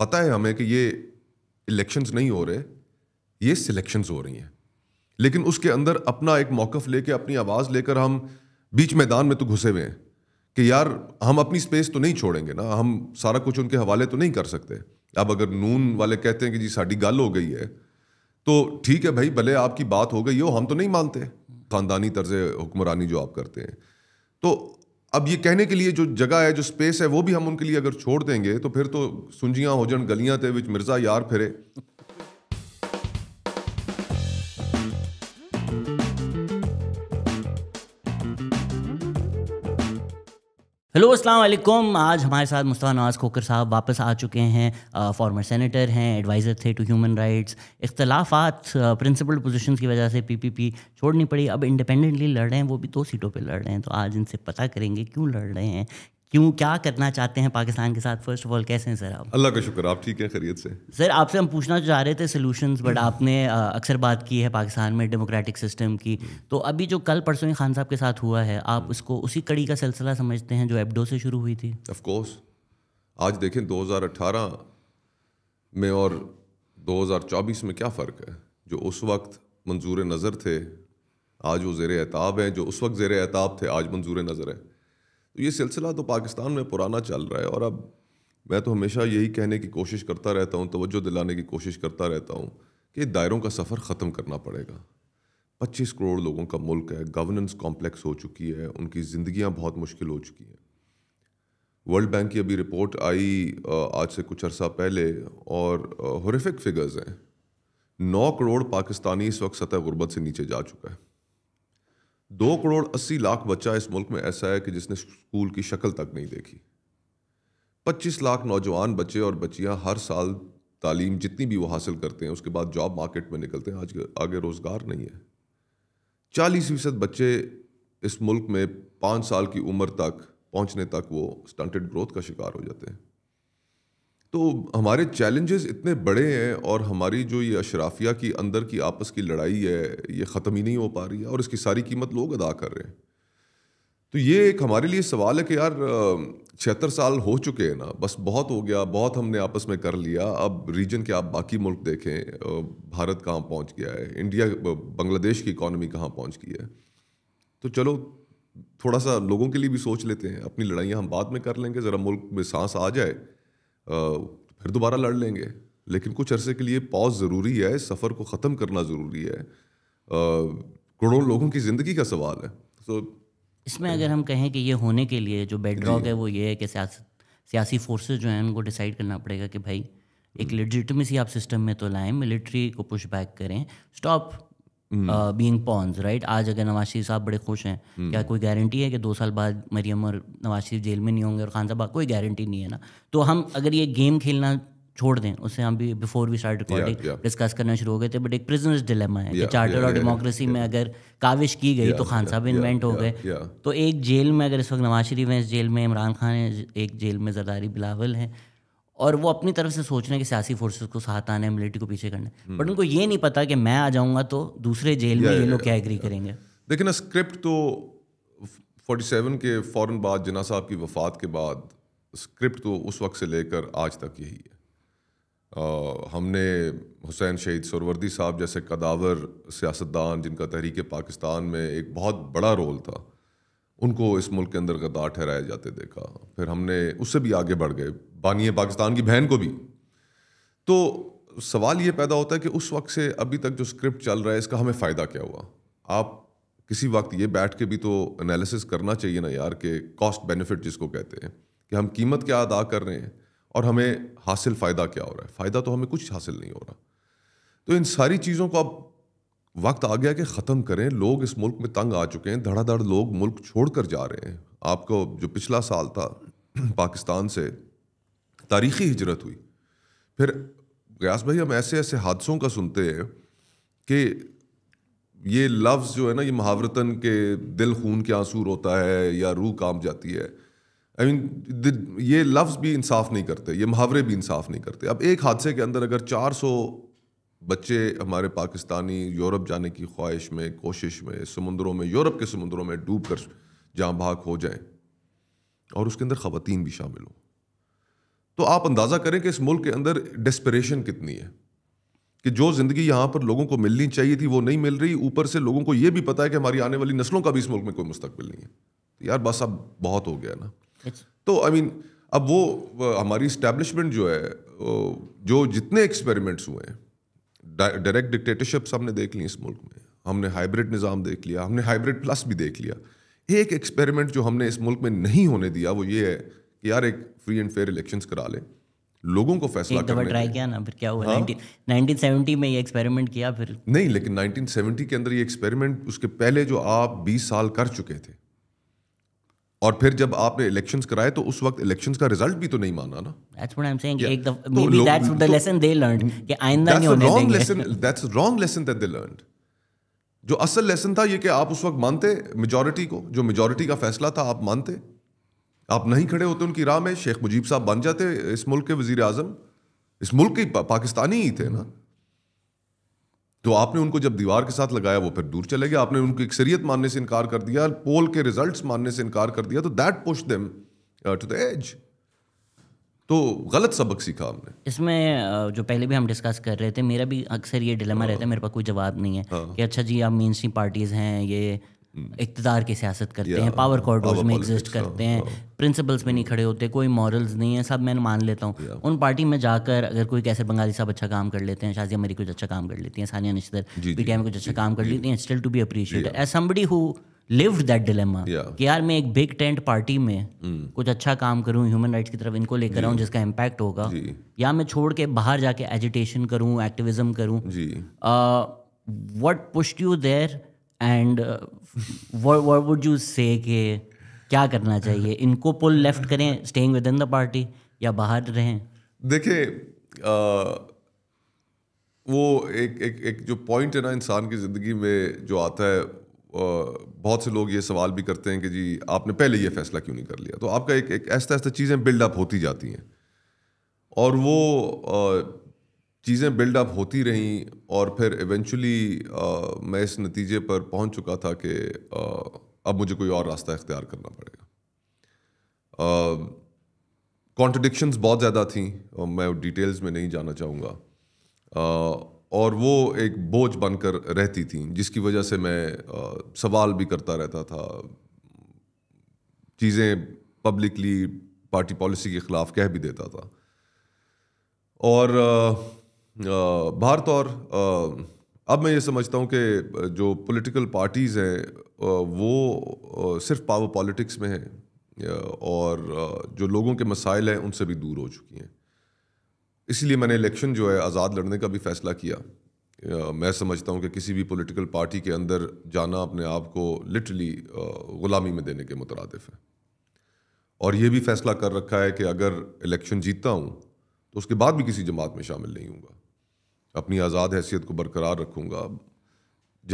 पता है हमें कि ये इलेक्शंस नहीं हो रहे ये सिलेक्शंस हो रही हैं लेकिन उसके अंदर अपना एक मौक़ लेके अपनी आवाज़ लेकर हम बीच मैदान में तो घुसे हुए हैं कि यार हम अपनी स्पेस तो नहीं छोड़ेंगे ना हम सारा कुछ उनके हवाले तो नहीं कर सकते अब अगर नून वाले कहते हैं कि जी साड़ी गल हो गई है तो ठीक है भाई भले आपकी बात हो गई हो हम तो नहीं मानते ख़ानदानी तर्ज हुक्मरानी जो आप करते हैं तो अब ये कहने के लिए जो जगह है जो स्पेस है वो भी हम उनके लिए अगर छोड़ देंगे तो फिर तो सुंजियाँ हो जाए गलियाँ थे विच मिर्ज़ा यार फिरे हेलो अस्सलाम वालेकुम आज हमारे साथ मुस्तफ़ा नवाज़ खोकर साहब वापस आ चुके हैं फॉर्मर सेनेटर हैं एडवाइज़र थे टू ह्यूमन राइट्स इख्तलाफात प्रिंसिपल पोजीशन की वजह से पीपीपी छोड़नी पड़ी अब इंडिपेंडेंटली लड़ रहे हैं वो भी दो सीटों पे लड़ रहे हैं तो आज इनसे पता करेंगे क्यों लड़ रहे हैं क्यों क्या करना चाहते हैं पाकिस्तान के साथ फर्स्ट ऑफ ऑल कैसे हैं सर आप अल्लाह का शुक्र आप ठीक हैं खैरियत से सर आपसे हम पूछना चाह रहे थे सोल्यूशंस बट आपने अक्सर बात की है पाकिस्तान में डेमोक्रेटिक सिस्टम की हम्म। तो अभी जो कल परसों खान साहब के साथ हुआ है आप हम्म। उसको उसी कड़ी का सिलसिला समझते हैं जो एपडो से शुरू हुई थी ऑफकोर्स आज देखें दो में और दो में क्या फ़र्क है जो उस वक्त मंजूर नज़र थे आज वो जेर एताब हैं जो उस वक्त जेर एताब थे आज मंजूर नज़र हैं तो ये सिलसिला तो पाकिस्तान में पुराना चल रहा है और अब मैं तो हमेशा यही कहने की कोशिश करता रहता हूँ तोज्जो दिलाने की कोशिश करता रहता हूँ कि दायरों का सफ़र ख़त्म करना पड़ेगा पच्चीस करोड़ लोगों का मुल्क है गवर्नेंस कॉम्प्लेक्स हो चुकी है उनकी ज़िंदियाँ बहुत मुश्किल हो चुकी हैं वर्ल्ड बैंक की अभी रिपोर्ट आई आज से कुछ अरसा पहले और हॉरिफिक फिगर्स हैं नौ करोड़ पाकिस्तानी इस वक्त सतह गुर्बत से नीचे जा चुका है दो करोड़ अस्सी लाख बच्चा इस मुल्क में ऐसा है कि जिसने स्कूल की शक्ल तक नहीं देखी पच्चीस लाख नौजवान बच्चे और बच्चियाँ हर साल तालीम जितनी भी वो हासिल करते हैं उसके बाद जॉब मार्केट में निकलते हैं आज आगे रोज़गार नहीं है चालीस फीसद बच्चे इस मुल्क में पाँच साल की उम्र तक पहुंचने तक वो स्टंटेड ग्रोथ का शिकार हो जाते हैं तो हमारे चैलेंजेस इतने बड़े हैं और हमारी जो ये अशराफिया की अंदर की आपस की लड़ाई है ये ख़त्म ही नहीं हो पा रही है और इसकी सारी कीमत लोग अदा कर रहे हैं तो ये एक हमारे लिए सवाल है कि यार छिहत्तर साल हो चुके हैं ना बस बहुत हो गया बहुत हमने आपस में कर लिया अब रीजन के आप बाकी मुल्क देखें भारत कहाँ पहुँच गया है इंडिया बांग्लादेश की इकॉनमी कहाँ पहुँच गई है तो चलो थोड़ा सा लोगों के लिए भी सोच लेते हैं अपनी लड़ाइयाँ हम बाद में कर लेंगे ज़रा मुल्क में सांस आ जाए फिर दोबारा लड़ लेंगे लेकिन कुछ अरसे के लिए पॉज ज़रूरी है सफ़र को ख़त्म करना ज़रूरी है करोड़ों लोगों की ज़िंदगी का सवाल है तो इसमें अगर हम कहें कि ये होने के लिए जो बेडरॉक है वो ये है कि सियासी फोर्सेज जो हैं उनको डिसाइड करना पड़ेगा कि भाई एक लेजिटमेसी हम्म। आप सिस्टम में तो लाएं मिलिट्री को पुश बैक करें स्टॉप बींग पॉन्स राइट आज अगर नवाज शरीफ साहब बड़े खुश हैं mm. क्या कोई गारंटी है कि दो साल बाद मरियम और नवाज शरीफ जेल में नहीं होंगे और खान साहब कोई गारंटी नहीं है ना तो हम अगर ये गेम खेलना छोड़ दें उससे हम भी before we start recording discuss करना शुरू हो गए थे बट एक प्रिजनर्स डिलेमा है yeah, कि चार्टर yeah, और डेमोक्रेसी yeah, में अगर काविश की गई तो खान साहब इन्वेंट हो गए तो एक जेल में अगर इस वक्त नवाज शरीफ हैं इस जेल में इमरान खान हैं एक जेल में जरदारी बिलावल हैं और वो अपनी तरफ से सोच रहे हैं कि सियासी फोर्सेस को साथ आने मिलिट्री को पीछे करना है बट उनको ये नहीं पता कि मैं आ जाऊंगा तो दूसरे जेल में ये लोग क्या एग्री करेंगे देखिए ना स्क्रिप्ट तो 47 के फ़ौर बाद जना साहब की वफात के बाद स्क्रिप्ट तो उस वक्त से लेकर आज तक यही है आ, हमने हुसैन शहीद सरवर्दी साहब जैसे कदावर सियासतदान जिनका तहरीक पाकिस्तान में एक बहुत बड़ा रोल था उनको इस मुल्क के अंदर गद्दार ठहराए जाते देखा फिर हमने उससे भी आगे बढ़ गए बानी पाकिस्तान की बहन को भी तो सवाल ये पैदा होता है कि उस वक्त से अभी तक जो स्क्रिप्ट चल रहा है इसका हमें फ़ायदा क्या हुआ आप किसी वक्त ये बैठ के भी तो एनालिसिस करना चाहिए ना यार कि कॉस्ट बेनिफिट जिसको कहते हैं कि हम कीमत क्या अदा कर रहे हैं और हमें हासिल फ़ायदा क्या हो रहा है फ़ायदा तो हमें कुछ हासिल नहीं हो रहा तो इन सारी चीज़ों को अब वक्त आ गया कि ख़त्म करें लोग इस मुल्क में तंग आ चुके हैं धड़ाधड़ लोग मुल्क छोड़ कर जा रहे हैं आपको जो पिछला साल था पाकिस्तान से तारीखी हिजरत हुई फिर गयास भाई हम ऐसे ऐसे हादसों का सुनते हैं कि ये लफ्ज़ जो है ना ये महावरतन के दिल खून के आंसू रोता है या रूह काम जाती है आई I मीन mean, ये लफ्ज़ भी इंसाफ नहीं करते ये मुहावरे भी इंसाफ नहीं करते अब एक हादसे के अंदर अगर चार सौ बच्चे हमारे पाकिस्तानी यूरोप जाने की ख्वाहिश में कोशिश में समुद्रों में यूरोप के समुंदरों में डूब कर जहाँ भाग हो जाएं और उसके अंदर ख़वान भी शामिल हों तो आप अंदाज़ा करें कि इस मुल्क के अंदर डेस्परेशन कितनी है कि जो ज़िंदगी यहाँ पर लोगों को मिलनी चाहिए थी वो नहीं मिल रही ऊपर से लोगों को ये भी पता है कि हमारी आने वाली नस्लों का भी इस मुल्क में कोई मुस्तबिल नहीं है तो यार बस अब बहुत हो गया ना तो आई I मीन mean, अब वो हमारी स्टैब्लिशमेंट जो है जो जितने एक्सपेरिमेंट्स हुए हैं डायरेक्ट डिक्टेटरशिप्स हमने देख ली इस मुल्क में हमने हाइब्रिड निज़ाम देख लिया हमने हाइब्रिड प्लस भी देख लिया एक एक्सपेरिमेंट जो हमने इस मुल्क में नहीं होने दिया वो ये है कि यार एक फ्री एंड फेयर इलेक्शंस करा ले लोगों को फैसला करने ट्राई किया ना फिर क्या हुआ हाँ? 19, 1970 में ये एक्सपेरिमेंट किया फिर नहीं लेकिन 1970 के अंदर ये एक्सपेरिमेंट उसके पहले जो आप 20 साल कर चुके थे और फिर जब आपने इलेक्शंस कराए तो उस वक्त इलेक्शंस का रिजल्ट भी तो नहीं माना ना that's what I am saying एक maybe that's the lesson they learned कि आइंदा नहीं होने देंगे lesson that's wrong lesson that they learned जो असल लेसन था ये कि आप उस वक्त मानते मेजॉरिटी को जो मेजॉरिटी का फैसला था आप मानते आप नहीं खड़े होते उनकी राह में शेख मुजीब साहब बन जाते इस मुल्क के वजीर आजम इस मुल्क के पाकिस्तानी ही थे ना तो आपने उनको जब दीवार के साथ लगाया वो फिर दूर चले गए आपने उनकी अक्सरियत मानने से इनकार कर दिया पोल के रिजल्ट्स मानने से इनकार कर दिया तो that push them to the edge तो गलत सबक सीखा हमने इसमें uh, जो पहले भी हम डिस्कस कर रहे थे मेरा भी अक्सर ये डिलेमा रहता है मेरे पास कोई जवाब नहीं है हाँ। कि अच्छा जी आप मेन पार्टीज़ हैं ये हम्म। इकतदार की सियासत करते yeah, हैं पावर कॉर्डोज में एग्जिस्ट करते हैं प्रिंसिपल्स हाँ। में नहीं खड़े होते कोई मॉरल्स नहीं है सब मैं मान लेता हूँ yeah. उन पार्टी में जाकर अगर कोई कैसे बंगाली साहब अच्छा काम कर लेते हैं शाजिया मेरी कुछ अच्छा काम कर लेती हैं सानिया निश्तर पीटीआई में कुछ अच्छा काम कर लेती हैं still to be appreciated as somebody who lived that dilemma कि यार मैं एक बिग टेंट पार्टी में हम्म। कुछ अच्छा काम करूं ह्यूमन राइट्स की तरफ इनको लेकर आऊं जिसका इम्पैक्ट होगा या मैं छोड़ के बाहर जाके एजिटेशन करूं एक्टिविज्म करूं what pushed you there and would you say कि क्या करना चाहिए इनको पुल लेफ्ट करें staying within the party या बाहर रहें देखिए वो एक एक एक जो पॉइंट है ना इंसान की ज़िंदगी में जो आता है बहुत से लोग ये सवाल भी करते हैं कि जी आपने पहले ये फैसला क्यों नहीं कर लिया तो आपका एक एक ऐसा ऐसा चीज़ें बिल्डअप होती जाती हैं और वो चीज़ें बिल्डअप होती रहीं और फिर इवेंचुअली मैं इस नतीजे पर पहुंच चुका था कि अब मुझे कोई और रास्ता इख्तियार करना पड़ेगा कॉन्ट्रडिक्शंस बहुत ज़्यादा थी मैं डिटेल्स में नहीं जाना चाहूँगा और वो एक बोझ बनकर रहती थी जिसकी वजह से मैं आ, सवाल भी करता रहता था चीज़ें पब्लिकली पार्टी पॉलिसी के ख़िलाफ़ कह भी देता था और आ, भारत और अब मैं ये समझता हूँ कि जो पॉलिटिकल पार्टीज़ हैं वो सिर्फ पावर पॉलिटिक्स में हैं और जो लोगों के मसाइल हैं उनसे भी दूर हो चुकी हैं इसलिए मैंने इलेक्शन जो है आज़ाद लड़ने का भी फैसला किया मैं समझता हूँ कि किसी भी पॉलिटिकल पार्टी के अंदर जाना अपने आप को लिटरली ग़ुलामी में देने के मुतरदफ़ है और ये भी फैसला कर रखा है कि अगर इलेक्शन जीतता हूँ तो उसके बाद भी किसी जमात में शामिल नहीं हूँ अपनी आज़ाद हैसियत को बरकरार रखूँगा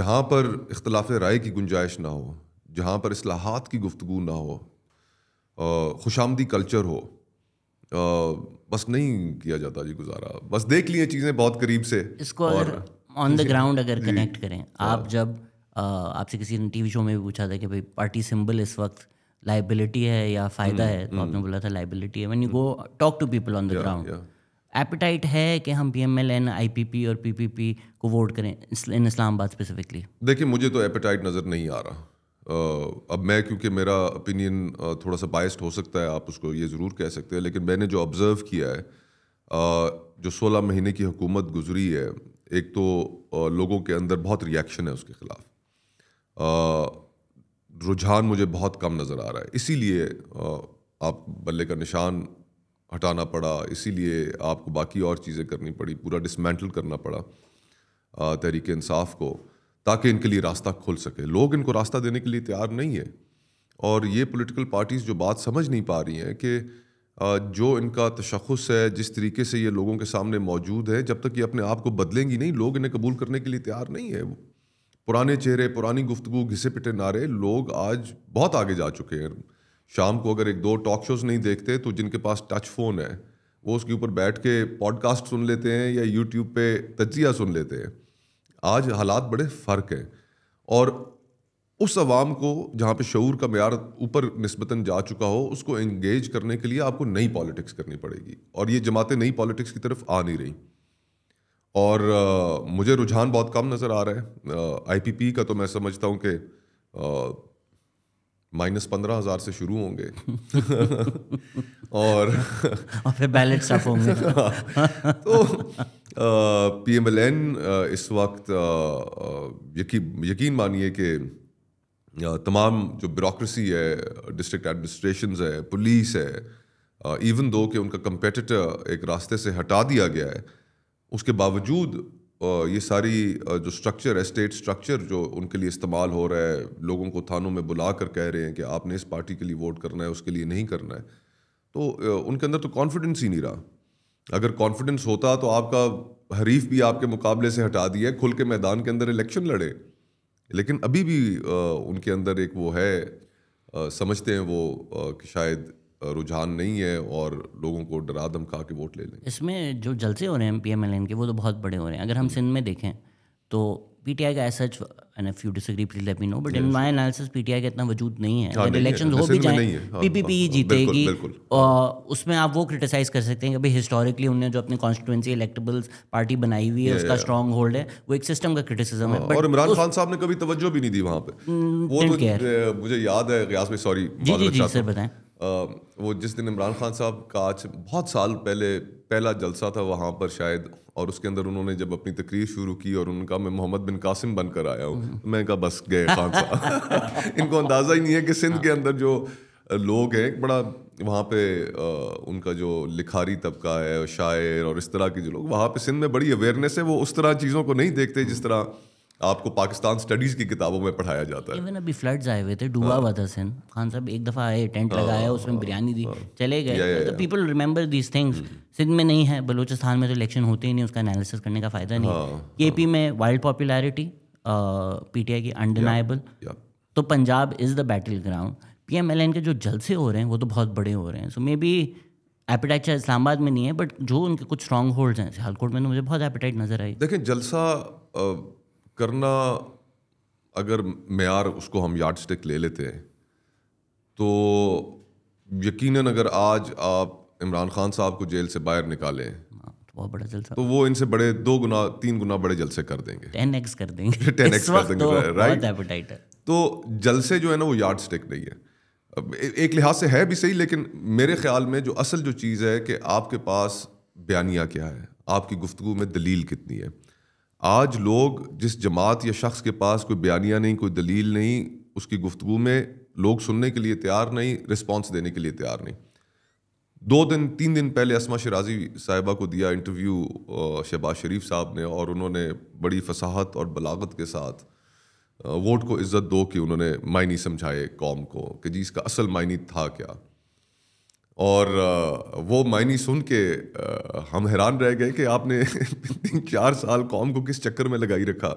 जहाँ पर इख्तलाफ राय की गुंजाइश ना हो जहाँ पर असलाहत की गुफ्तु ना हो खुश आमदी कल्चर हो आ, बस नहीं किया जाता जी गुजारा बस देख लिए चीज़ें बहुत करीब से इसको और ऑन द ग्राउंड अगर कनेक्ट करें हाँ। आप जब आपसे किसी ने टीवी शो में भी पूछा था कि भाई पार्टी सिंबल इस वक्त लाइबिलिटी है या फ़ायदा हम्म, है तो आपने हम्म। बोला था लाइबिलिटी है when you go talk to people on the ground appetite है कि हम P M L N I P P और पी पी पी को वोट करें इन इस्लामाबाद स्पेसिफिकली देखिए मुझे तो एपिटाइट नज़र नहीं आ रहा अब मैं क्योंकि मेरा ओपिनियन थोड़ा सा बाइस्ड हो सकता है आप उसको ये ज़रूर कह सकते हैं लेकिन मैंने जो ऑब्ज़र्व किया है जो सोलह महीने की हुकूमत गुजरी है एक तो लोगों के अंदर बहुत रिएक्शन है उसके ख़िलाफ़ रुझान मुझे बहुत कम नज़र आ रहा है इसीलिए आप बल्ले का निशान हटाना पड़ा इसीलिए आपको बाकी और चीज़ें करनी पड़ी पूरा डिसमेंटल करना पड़ा तहरीक इंसाफ को ताकि इनके लिए रास्ता खुल सके लोग इनको रास्ता देने के लिए तैयार नहीं है और ये पोलिटिकल पार्टीज़ जो बात समझ नहीं पा रही हैं कि जो इनका तशखस है जिस तरीके से ये लोगों के सामने मौजूद है जब तक ये अपने आप को बदलेंगी नहीं लोग इन्हें कबूल करने के लिए तैयार नहीं है पुराने चेहरे पुरानी गुफ्तु घिसे पिटे नारे लोग आज बहुत आगे जा चुके हैं शाम को अगर एक दो टॉक शोज़ नहीं देखते तो जिनके पास टच फ़ोन है वो उसके ऊपर बैठ के पॉडकास्ट सुन लेते हैं या यूट्यूब पे तजिया सुन लेते हैं आज हालात बड़े फ़र्क हैं और उस आवाम को जहाँ पे शूर का मैार ऊपर नस्बता जा चुका हो उसको इंगेज करने के लिए आपको नई पॉलिटिक्स करनी पड़ेगी और ये जमातें नई पॉलिटिक्स की तरफ आ नहीं रही और आ, मुझे रुझान बहुत कम नज़र आ रहा है आईपीपी का तो मैं समझता हूँ कि माइनस पंद्रह हज़ार से शुरू होंगे और और फिर बैलेट स्टफ होंगे तो पी एम एल एन इस वक्त यकी, यकीन मानिए कि तमाम जो ब्यूरोसी है डिस्ट्रिक्ट एडमिनिस्ट्रेशन है पुलिस है इवन दो कि उनका कंपेटिटर एक रास्ते से हटा दिया गया है उसके बावजूद ये सारी जो स्ट्रक्चर है स्टेट स्ट्रक्चर जो उनके लिए इस्तेमाल हो रहा है लोगों को थानों में बुला कर कह रहे हैं कि आपने इस पार्टी के लिए वोट करना है उसके लिए नहीं करना है तो उनके अंदर तो कॉन्फिडेंस ही नहीं रहा अगर कॉन्फिडेंस होता तो आपका हरीफ भी आपके मुकाबले से हटा दिया खुल के मैदान के अंदर इलेक्शन लड़े लेकिन अभी भी उनके अंदर एक वो है समझते हैं वो कि शायद रुझान नहीं है और लोगों को डरा धमका के वोट ले लें इसमें जो जलसे हो रहे हैं पी एम एल एन के वो तो बहुत बड़े हो रहे हैं अगर हम सिंध में देखें तो पी टी आई का edge and if you disagree please let me know but in my analysis P T I का इतना वजूद नहीं है इलेक्शन हाँ, हो भी जाए पी पी पी ही जीतेगी उसमें आप वो क्रिटिसाइज कर सकते हैं कि भाई हिस्टोरिकली उन्होंने जो अपनी कॉन्स्टिट्यूंसी इलेक्टेबल्स पार्टी बनाई हुई है उसका स्ट्रॉग होल्ड है वो एक सिस्टम का क्रिटिसिज्म है हाँ, और इमरान खान साहब ने कभी तवज्जो भी नहीं दी वहाँ पे hmm, वो तो, मुझे याद है सॉरी जी जी जी सर बताएं वो जिस दिन इमरान खान साहब का आज बहुत साल पहले पहला जलसा था वहाँ पर शायद और उसके अंदर उन्होंने जब अपनी तकरीर शुरू की और उनका मैं मोहम्मद बिन कासिम बनकर आया हूँ तो मैं कहा बस गए खान साहब इनको अंदाज़ा ही नहीं है कि सिंध के हाँ। अंदर जो लोग हैं बड़ा वहाँ पे उनका जो लिखारी तबका है शायर और इस तरह के जो लोग वहाँ पे सिंध में बड़ी अवेयरनेस है वो उस तरह चीज़ों को नहीं देखते जिस तरह आपको पाकिस्तान स्टडीज की किताबों में पढ़ाया जाता है इवन अभी फ्लड्स आए हुए थे डूबा हाँ। हुआ था सिंध खान साहब एक दफ़ा आए टेंट हाँ, लगाया हाँ, उसमें बिरयानी दी चले गए तो people remember these things Sindh में नहीं है बलोचिस्तान में तो इलेक्शन होते ही नहीं उसका एनालिसिस करने का फ़ायदा नहीं के पी में wild popularity P T I की अनडिनाइबल तो Punjab is the battleground P M L N के जो जलसे हो रहे हैं वो तो बहुत बड़े हो रहे हैं सो मे बी एपिटाइट चाहे इस्लामाबाद में नहीं है बट जो उनके कुछ स्ट्रॉन्ग होल्ड हैं सियालकोट में तो मुझे बहुत एपिटाइट नजर आई देखिए जलसा करना अगर मैार उसको हम यार्ड स्टिक ले लेते हैं तो यकीनन अगर आज आप इमरान खान साहब को जेल से बाहर निकालें हाँ, तो बहुत बड़ा जलसा तो वो इनसे बड़े दो गुना तीन गुना बड़े जलसे कर देंगे टेन एक्स कर देंगे टेन एक्स कर देंगे तो राइट तो जलसे जो है ना वो यार्ड स्टिक नहीं है एक लिहाज से है भी सही लेकिन मेरे ख्याल में जो असल जो चीज़ है कि आपके पास बयानिया क्या है आपकी गुफ्तु में दलील कितनी है आज लोग जिस जमात या शख्स के पास कोई बयानिया नहीं कोई दलील नहीं उसकी गुफ्तु में लोग सुनने के लिए तैयार नहीं रिस्पॉन्स देने के लिए तैयार नहीं दो दिन तीन दिन पहले असमा शराजी साहिबा को दिया इंटरव्यू शहबाज शरीफ साहब ने और उन्होंने बड़ी फसाहत और बलागत के साथ वोट को इज़्ज़त दो कि उन्होंने मायनी समझाए कौम को कि जी इसका असल मायनी था क्या और वो मायनी सुन के हम हैरान रह गए कि आपने तीन चार साल कौम को किस चक्कर में लगाई रखा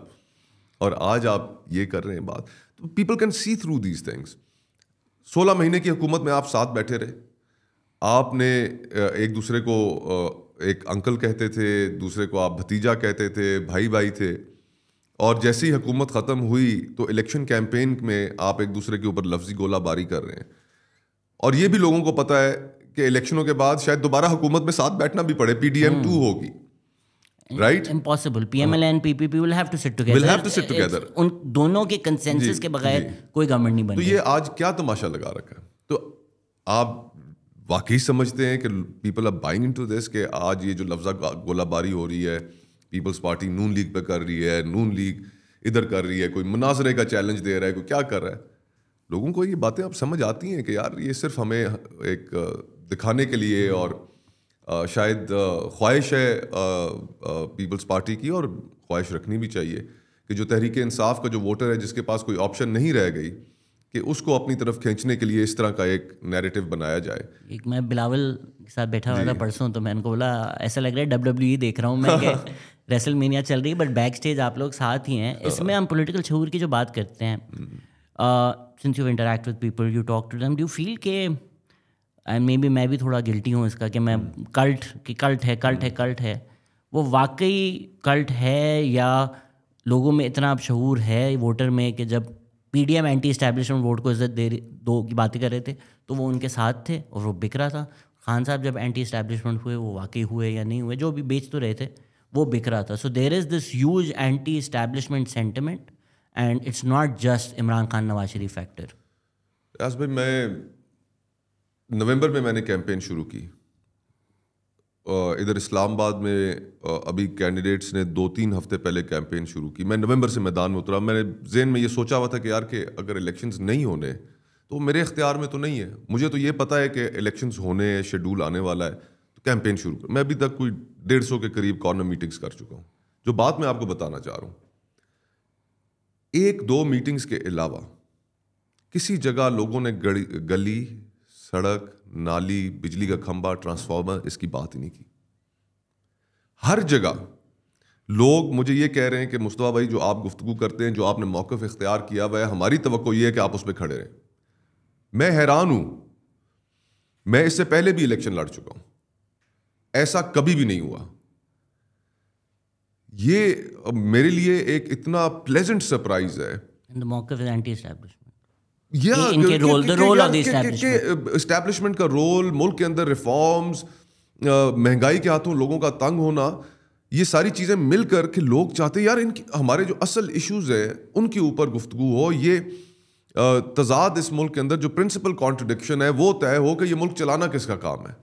और आज आप ये कर रहे हैं बात तो people can see through these things सोलह महीने की हुकूमत में आप साथ बैठे रहे आपने एक दूसरे को एक अंकल कहते थे दूसरे को आप भतीजा कहते थे भाई भाई थे और जैसे ही हुकूमत ख़त्म हुई तो इलेक्शन कैंपेन में आप एक दूसरे के ऊपर लफ्जी गोला बारी कर रहे हैं और ये भी लोगों को पता है कि इलेक्शनों के बाद शायद दोबारा हुकूमत में साथ बैठना भी पड़े पीडीएम टू hmm. होगी right impossible PML and PPP will have to sit together will have to sit together उन दोनों के कंसेंसस के बगैर कोई गवर्नमेंट नहीं बन तो ये आज क्या तमाशा लगा रखा है तो आप वाकई समझते हैं कि people are buying into this कि आज ये जो लफ्जा गोलाबारी हो रही है पीपल्स पार्टी नून लीग पे कर रही है नून लीग इधर कर रही है कोई मुनासरे का चैलेंज दे रहा है कोई क्या कर रहा है लोगों को ये बातें अब समझ आती हैं कि यार ये सिर्फ हमें एक दिखाने के लिए और शायद ख्वाहिश है पीपल्स पार्टी की और ख्वाहिश रखनी भी चाहिए कि जो तहरीक इंसाफ का जो वोटर है जिसके पास कोई ऑप्शन नहीं रह गई कि उसको अपनी तरफ खींचने के लिए इस तरह का एक नैरेटिव बनाया जाए एक मैं बिलावल के साथ बैठा हुआ था परसों तो मैंने बोला ऐसा लग रहा है डब्ल्यू e देख रहा हूँ मैं रेसल मीनिया चल रही है बट बैक स्टेज आप लोग साथ ही हैं इसमें हम पॉलिटिकल शहूर की जो बात करते हैं hmm. Since you with people, people you talk to do you feel के एंड मे बी मैं भी थोड़ा गिल्टी हूँ इसका कि मैं कल्ट hmm. कि कल्ट है कल्ट है कल्ट hmm. है वो वाकई कल्ट है या लोगों में इतना अब शहूर है वोटर में कि जब P D M anti establishment vote को इज्जत दे दो की बातें कर रहे थे तो वो उनके साथ थे और वो बिक रहा था खान साहब जब एंटी इस्टेब्लिशमेंट हुए वो वाकई हुए या नहीं हुए जो भी बेच तो रहे थे वो बिक रहा था so there is this huge anti establishment sentiment and it's not just Imran Khan Nawaz Sharif factor Raj भाई मैं नवंबर में मैंने कैंपेन शुरू की इधर इस्लामाबाद में अभी कैंडिडेट्स ने दो तीन हफ्ते पहले कैंपेन शुरू की मैं नवंबर से मैदान में उतरा मैंने जेन में ये सोचा हुआ था कि यार के अगर इलेक्शंस नहीं होने तो मेरे इख्तियार में तो नहीं है मुझे तो ये पता है कि इलेक्शंस होने हैं शेड्यूल आने वाला है तो कैंपेन शुरू कर मैं अभी तक कोई डेढ़ सौ के करीब कॉर्नर मीटिंग्स कर चुका हूँ जो बात मैं आपको बताना चाह रहा हूँ एक दो मीटिंग्स के अलावा किसी जगह लोगों ने गली सड़क नाली बिजली का खंबा ट्रांसफार्मर इसकी बात ही नहीं की हर जगह लोग मुझे ये कह रहे हैं कि मुस्तवा भाई जो आप गुफ्तु करते हैं जो आपने मौकफ इख्तियार किया हुआ है हमारी तो ये है कि आप उस पर खड़े रहें मैं हैरान हूं मैं इससे पहले भी इलेक्शन लड़ चुका हूं ऐसा कभी भी नहीं हुआ ये मेरे लिए एक इतना प्लेजेंट सरप्राइज है इस्टेब्लिशमेंट का रोल मुल्क के अंदर रिफॉर्म्स महंगाई के हाथों लोगों का तंग होना ये सारी चीज़ें मिल कर के लोग चाहते यार इनके हमारे जो असल इश्यूज़ हैं उनके ऊपर गुफ्तु हो ये तजाद इस मुल्क के अंदर जो प्रिंसिपल कॉन्ट्रडिक्शन है वो तय हो कि ये मुल्क चलाना किसका काम है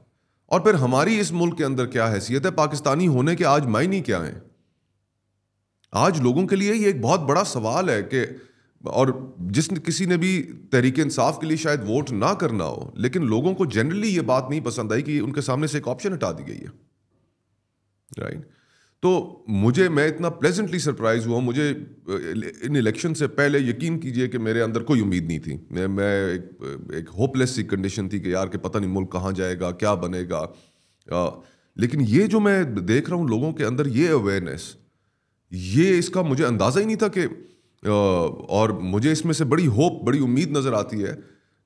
और फिर हमारी इस मुल्क के अंदर क्या हैसियत है पाकिस्तानी होने के आज मायने क्या हैं आज लोगों के लिए ये एक बहुत बड़ा सवाल है कि और जिस किसी ने भी तहरीक इंसाफ के लिए शायद वोट ना करना हो लेकिन लोगों को जनरली ये बात नहीं पसंद आई कि उनके सामने से एक ऑप्शन हटा दी गई है राइट right? तो मुझे मैं इतना प्लेजेंटली सरप्राइज हुआ मुझे इन इलेक्शन से पहले यकीन कीजिए कि मेरे अंदर कोई उम्मीद नहीं थी मैं, मैं एक एक होपलेस सी कंडीशन थी कि यार के पता नहीं मुल्क कहाँ जाएगा क्या बनेगा आ, लेकिन ये जो मैं देख रहा हूँ लोगों के अंदर ये अवेयरनेस ये इसका मुझे अंदाज़ा ही नहीं था कि और मुझे इसमें से बड़ी होप बड़ी उम्मीद नज़र आती है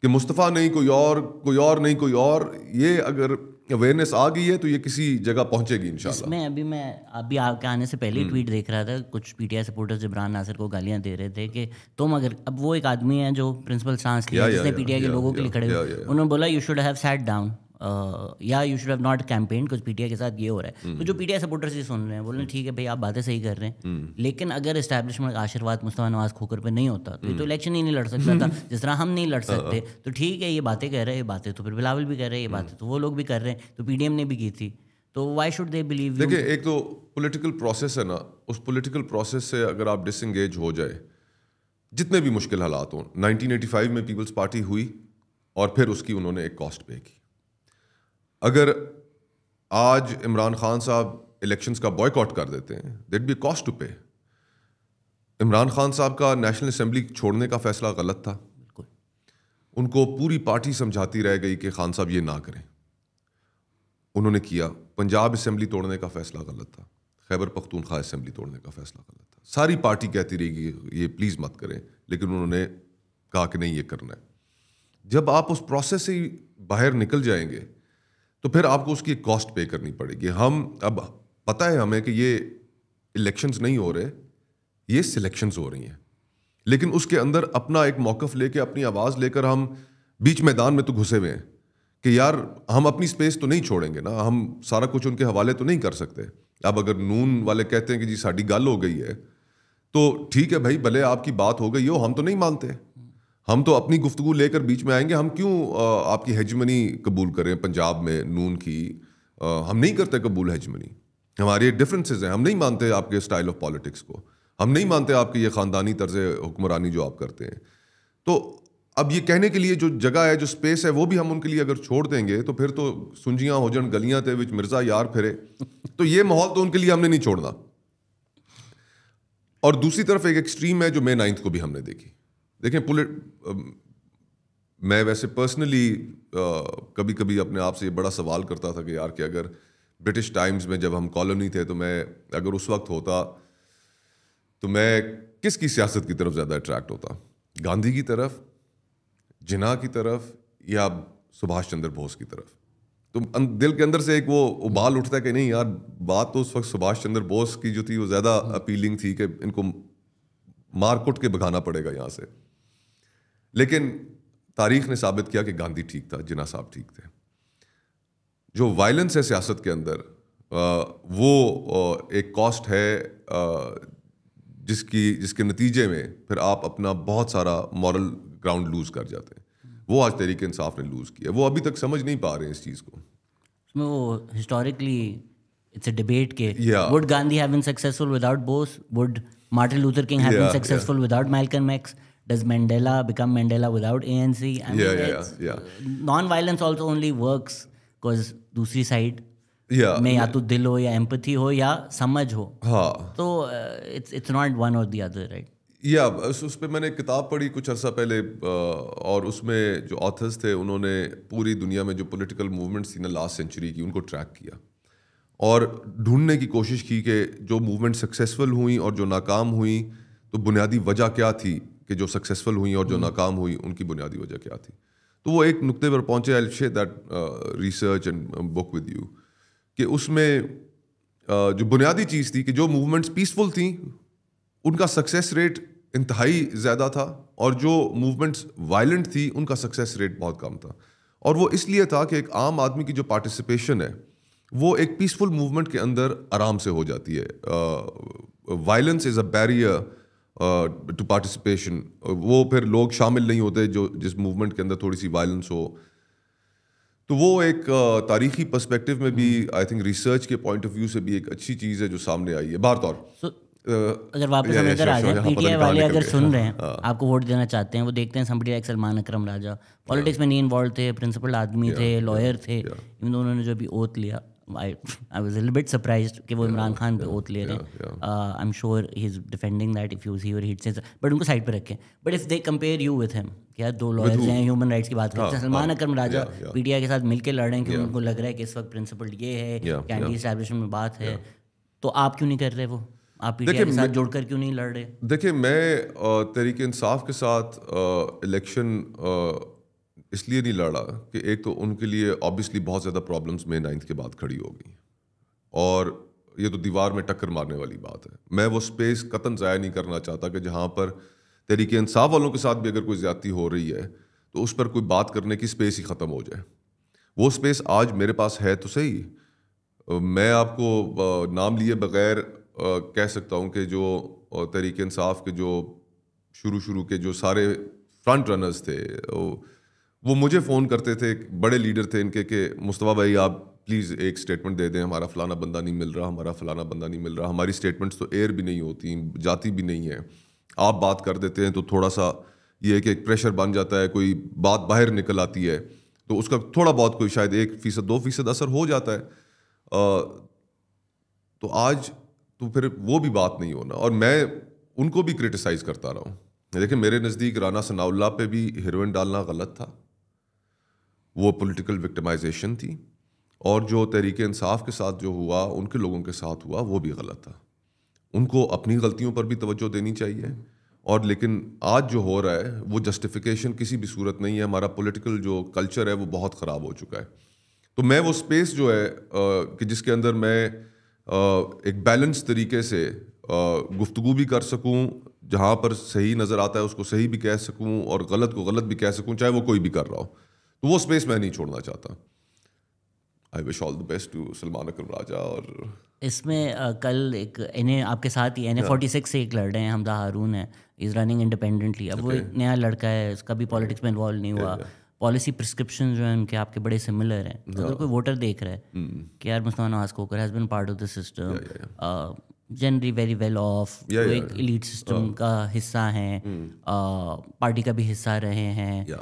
कि मुस्तफ़ा नहीं कोई और कोई और नहीं कोई और ये अगर अवेयरनेस आ गई है तो ये किसी जगह पहुंचेगी इंशाल्लाह मैं अभी मैं अभी आपके आने से पहले ट्वीट हम्म। देख रहा था कुछ पीटीआई सपोर्टर्स जबरान नासिर को गालियां दे रहे थे कि तुम अगर अब वो एक आदमी है जो प्रिंसिपल सांस लिया जिसने पीटीआई के लोगों के लिए खड़े उन्होंने बोला you should have sat down या you should have not campaign कुछ पीटीआई के साथ ये हो रहा है तो जो पीटीआई सपोर्टर्स ये सुन रहे हैं बोल रहे हैं ठीक है भाई आप बातें सही कर रहे हैं हम्म। लेकिन अगर इस्टेब्लिशमेंट का आशीर्वाद मुस्तफ़ा नवाज खोकर पे नहीं होता तो ये तो इलेक्शन हम्म। ही नहीं लड़ सकता था जिस तरह हम नहीं लड़ हाँ, सकते हाँ। तो ठीक है ये बातें कह रहे हैं ये बातें तो फिर बिलावल भी कर रहे हैं ये बातें हम्म। तो वो लोग भी कर रहे हैं तो पीडीएम ने भी की थी तो वाई शुड दे बिलीव देखिए एक तो पोलिटिकल प्रोसेस है ना उस पोलिटिकल प्रोसेस से अगर आप डिसंगेज हो जाए जितने भी मुश्किल हालात हों 1985 में पीपल्स पार्टी हुई और फिर उसकी उन्होंने एक कॉस्ट पे की अगर आज इमरान खान साहब इलेक्शंस का बॉयकॉट कर देते हैं देट बी कॉस्ट टू पे इमरान खान साहब का नेशनल असम्बली छोड़ने का फैसला गलत था उनको पूरी पार्टी समझाती रह गई कि खान साहब ये ना करें उन्होंने किया पंजाब असम्बली तोड़ने का फैसला गलत था खैबर पख्तूनख्वा असम्बली तोड़ने का फैसला गलत था सारी पार्टी कहती रही कि ये प्लीज़ मत करें लेकिन उन्होंने कहा कि नहीं ये करना है जब आप उस प्रोसेस से बाहर निकल जाएंगे तो फिर आपको उसकी कॉस्ट पे करनी पड़ेगी हम अब पता है हमें कि ये इलेक्शंस नहीं हो रहे ये सिलेक्शंस हो रही हैं लेकिन उसके अंदर अपना एक मौक़ लेके अपनी आवाज़ लेकर हम बीच मैदान में तो घुसे हुए हैं कि यार हम अपनी स्पेस तो नहीं छोड़ेंगे ना हम सारा कुछ उनके हवाले तो नहीं कर सकते अब अगर नून वाले कहते हैं कि जी साड़ी गल हो गई है तो ठीक है भाई भले आपकी बात हो गई हो हम तो नहीं मानते हम तो अपनी गुफ्तु लेकर बीच में आएंगे हम क्यों आपकी हजमनी कबूल करें पंजाब में नून की हम नहीं करते कबूल हजमनी हमारे डिफरेंसेस हैं हम नहीं मानते आपके स्टाइल ऑफ पॉलिटिक्स को हम नहीं मानते आपके ये ख़ानदानी तर्ज हुक्मरानी जो आप करते हैं तो अब ये कहने के लिए जो जगह है जो स्पेस है वो भी हम उनके लिए अगर छोड़ देंगे तो फिर तो सुंजियाँ हो जन गलियाँ थे विच मिर्ज़ा यार फिरे तो ये माहौल तो उनके लिए हमने नहीं छोड़ना और दूसरी तरफ एक एक्सट्रीम है जो मे नाइन्थ को भी हमने देखी देखें पुलिट um, मैं वैसे पर्सनली कभी कभी अपने आप से ये बड़ा सवाल करता था कि यार कि अगर ब्रिटिश टाइम्स में जब हम कॉलोनी थे तो मैं अगर उस वक्त होता तो मैं किसकी सियासत की तरफ ज़्यादा अट्रैक्ट होता गांधी की तरफ जिना की तरफ या सुभाष चंद्र बोस की तरफ तो अं, दिल के अंदर से एक वो उबाल उठता है कि नहीं यार बात तो उस वक्त सुभाष चंद्र बोस की जो थी वो ज़्यादा अपीलिंग हम्म। थी कि इनको मार कुट के भगाना पड़ेगा यहाँ से लेकिन तारीख ने साबित किया कि गांधी ठीक था जिना साहब ठीक थे जो वायलेंस है सियासत के अंदर वो एक कॉस्ट है जिसकी जिसके नतीजे में फिर आप अपना बहुत सारा मॉरल ग्राउंड लूज़ कर जाते हैं वो आज तरीके इंसाफ ने लूज़ किया वो अभी तक समझ नहीं पा रहे हैं इस चीज़ को उसमें वो हिस्टोरिकली इट्स अ डिबेट के would Gandhi have been successful without Bose would Martin Luther King have been successful without Malcolm X does Mandela become Mandela without ANC? I mean, yeah, yeah, yeah. Uh, Non-violence also only works because दूसरी side yeah, में या तो दिल हो या empathy हो या समझ हो हाँ तो इट्स इट्स नॉट वन और दी अदर राइट या उस पर मैंने किताब पढ़ी कुछ अर्सा पहले uh, और उसमें जो ऑथर्स थे उन्होंने पूरी दुनिया में जो पॉलिटिकल मूवमेंट्स थी ना लास्ट सेंचुरी की उनको ट्रैक किया और ढूंढने की कोशिश की कि जो मूवमेंट सक्सेसफुल हुई और जो नाकाम हुई तो बुनियादी वजह क्या थी कि जो सक्सेसफुल हुई और जो हम्म। नाकाम हुई उनकी बुनियादी वजह क्या थी तो वो एक नुकते पर पहुँचे I share that research and book with you कि उसमें uh, जो बुनियादी चीज़ थी कि जो मूवमेंट्स पीसफुल थी उनका सक्सेस रेट इंतहाई ज़्यादा था और जो मूवमेंट्स वायलेंट थी उनका सक्सेस रेट बहुत कम था और वो इसलिए था कि एक आम आदमी की जो पार्टिसिपेशन है वो एक पीसफुल मूवमेंट के अंदर आराम से हो जाती है violence is a barrier to uh, participation uh, वो फिर लोग शामिल नहीं होते जो जिस मूवमेंट के अंदर थोड़ी सी वायलेंस हो तो वो एक uh, तारीखी पर्सपेक्टिव में भी आई थिंक रिसर्च के पॉइंट ऑफ व्यू से भी एक अच्छी चीज़ है जो सामने आई है बार तौर so, अगर वापस हम इधर आ जाए पीटीआई वाले अगर सुन हाँ, रहे हैं हाँ। आपको वोट देना चाहते हैं वो देखते हैं somebody like Salman Akram Raja politics में नहीं इन्वॉल्व थे प्रिंसिपल आदमी थे लॉयर थे इन दोनों ने जो भी ओत लिया I was little bit surprise कि वो इमरान खान पे ओत ले रहे हैं I am sure he is defending that if use your hit sense but उनको साइड पर रखें but if they compare you with him क्या दो लॉयर्स हैं ह्यूमन राइट्स की बात करते हैं हाँ, हाँ। सलमान अकरम राजा पीटीआई के साथ मिलकर लड़ रहे हैं क्योंकि उनको लग रहा है कि इस वक्त प्रिंसिपल ये है कि एंटी में बात है तो आप क्यों नहीं कर रहे वो आप पीटीआई के साथ जुड़कर क्यों नहीं लड़ रहे देखिए मैं uh, तरीके इंसाफ के साथ इलेक्शन uh, इसलिए नहीं लड़ा कि एक तो उनके लिए ऑब्वियसली बहुत ज़्यादा प्रॉब्लम्स में नाइन्थ के बाद खड़ी हो गई और ये तो दीवार में टक्कर मारने वाली बात है मैं वो स्पेस कतन ज़ाया नहीं करना चाहता कि जहाँ पर तहरीक इंसाफ वालों के साथ भी अगर कोई ज़्यादती हो रही है तो उस पर कोई बात करने की स्पेस ही ख़त्म हो जाए वो स्पेस आज मेरे पास है तो सही मैं आपको नाम लिए बगैर कह सकता हूँ कि जो तहरीक इंसाफ के जो शुरू शुरू के जो सारे फ्रंट रनर्स थे वो मुझे फ़ोन करते थे बड़े लीडर थे इनके कि मुस्तवा भाई आप प्लीज़ एक स्टेटमेंट दे दें हमारा फ़लाना बंदा नहीं मिल रहा हमारा फ़लाना बंदा नहीं मिल रहा हमारी स्टेटमेंट्स तो एयर भी नहीं होती जाती भी नहीं है आप बात कर देते हैं तो थोड़ा सा ये कि एक प्रेशर बन जाता है कोई बात बाहर निकल आती है तो उसका थोड़ा बहुत कोई शायद एक फ़ीसद दो फ़ीसद असर हो जाता है आ, तो आज तो फिर वो भी बात नहीं होना और मैं उनको भी क्रिटिसाइज़ करता रहा हूँ देखिए मेरे नज़दीक राना सनाउल्ला पे भी हीरोइन डालना गलत था वो पॉलिटिकल विक्टिमाइजेशन थी और जो तहरीक इंसाफ के साथ जो हुआ उनके लोगों के साथ हुआ वो भी गलत था उनको अपनी गलतियों पर भी तवज्जो देनी चाहिए और लेकिन आज जो हो रहा है वो जस्टिफिकेशन किसी भी सूरत नहीं है हमारा पॉलिटिकल जो कल्चर है वो बहुत ख़राब हो चुका है तो मैं वो स्पेस जो है आ, कि जिसके अंदर मैं आ, एक बैलेंस तरीके से गुफ्तु भी कर सकूँ जहाँ पर सही नज़र आता है उसको सही भी कह सकूँ और गलत को गलत भी कह सकूँ चाहे वो कोई भी कर रहा हो तो वो स्पेस मैं नहीं छोड़ना चाहता I wish all the best to Salman Akram Raja और इसमें आ, कल एक इन्हें आपके साथ ही एन ए फोर्टी सिक्स से एक लड़ रहे हैं हमदा हारून है इज़ रनिंग इंडिपेंडेंटली अब okay. वो एक नया लड़का है उसका भी पॉलिटिक्स में इन्वॉल्व नहीं हुआ पॉलिसी प्रिस्क्रिप्शन जो है उनके आपके बड़े सिमिलर हैं तो अगर कोई वोटर देख रहा है hmm. कि यार Mustafa Nawaz Khokhar has been part of the system generally very well off एक इलीट सिस्टम uh. का हिस्सा हैं पार्टी hmm. का भी हिस्सा रहे हैं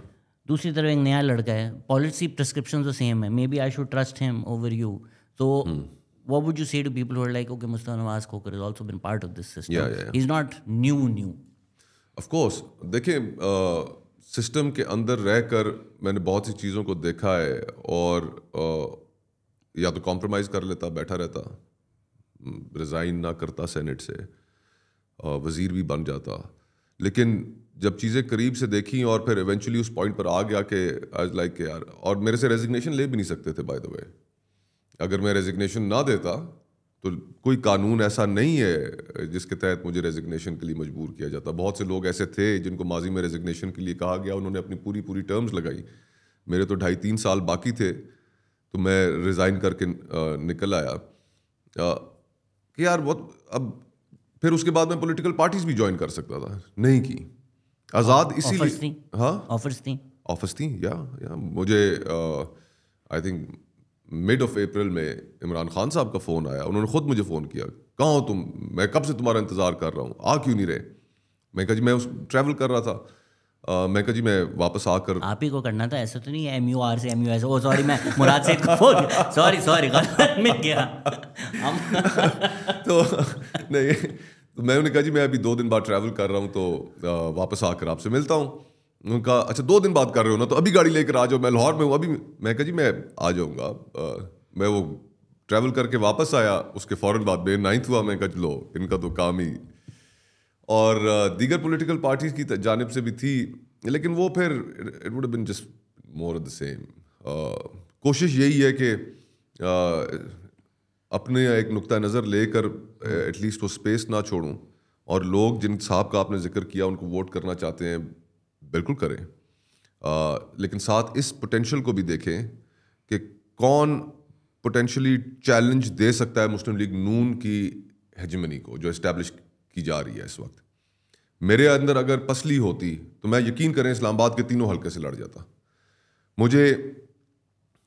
दूसरी तरफ एक नया लड़का है पॉलिसी प्रिस्क्रिप्शन तो सेम है maybe I should trust him over you so what would you say to people like okay Mustafa Nawaz Khokhar is also been part of this system is not new new of course देखिए system के अंदर रह कर मैंने बहुत सी चीज़ों को देखा है और uh, या तो कॉम्प्रोमाइज़ कर लेता बैठा रहता रिज़ाइन हम्म, ना करता सेनेट से uh, वज़ीर भी बन जाता लेकिन जब चीज़ें करीब से देखी और फिर इवेंचुअली उस पॉइंट पर आ गया कि आज लाइक के यार और मेरे से रेजिग्नेशन ले भी नहीं सकते थे बाय द वे अगर मैं रेजिग्नेशन ना देता तो कोई कानून ऐसा नहीं है जिसके तहत मुझे रेजिग्नेशन के लिए मजबूर किया जाता बहुत से लोग ऐसे थे जिनको माजी में रेजिग्नेशन के लिए कहा गया उन्होंने अपनी पूरी पूरी टर्म्स लगाई मेरे तो ढाई तीन साल बाकी थे तो मैं रिज़ाइन करके निकल आया कि यार बहुत अब फिर उसके बाद मैं पॉलिटिकल पार्टीज भी ज्वाइन कर सकता था नहीं की आज़ाद इसीलिए हाँ ऑफर्स थी ऑफर्स थी या या मुझे I think mid of April में इमरान खान साहब का फ़ोन आया उन्होंने ख़ुद मुझे फ़ोन किया कहाँ हो तुम मैं कब से तुम्हारा इंतज़ार कर रहा हूँ आ क्यों नहीं रहे मैं कहा जी मैं उस ट्रैवल कर रहा था Uh, मैं कहा जी मैं वापस आकर आप ही को करना था ऐसा तो नहीं एम यू आर से M U S O sorry मैं मुराद से सॉरी सॉरी गलत मिल गया तो नहीं तो मैं उन्हें कहा जी मैं अभी दो दिन बाद ट्रैवल कर रहा हूँ तो वापस आकर आपसे मिलता हूँ उनका अच्छा दो दिन बाद कर रहे हो ना तो अभी गाड़ी लेकर आ जाओ मैं लाहौर में हूँ अभी मैं कहा जी मैं आ जाऊँगा मैं वो ट्रैवल करके वापस आया उसके फ़ौर बाद में नाइन्थ हुआ मैं कहा लो इनका तो काम ही और दीगर पोलिटिकल पार्टीज की जानब से भी थी लेकिन वो फिर it would been just more the same कोशिश यही है कि अपने एक नुक़ नज़र लेकर एटलीस्ट वो स्पेस ना छोड़ूँ और लोग जिन साहब का आपने जिक्र किया उनको वोट करना चाहते हैं बिल्कुल करें आ, लेकिन साथ इस पोटेंशियल को भी देखें कि कौन पोटेंशली चैलेंज दे सकता है मुस्लिम लीग नून की हजमनी को जो इस्टेब्लिश की जा रही है इस वक्त मेरे अंदर अगर पसली होती तो मैं यकीन करें इस्लामाबाद के तीनों हलके से लड़ जाता मुझे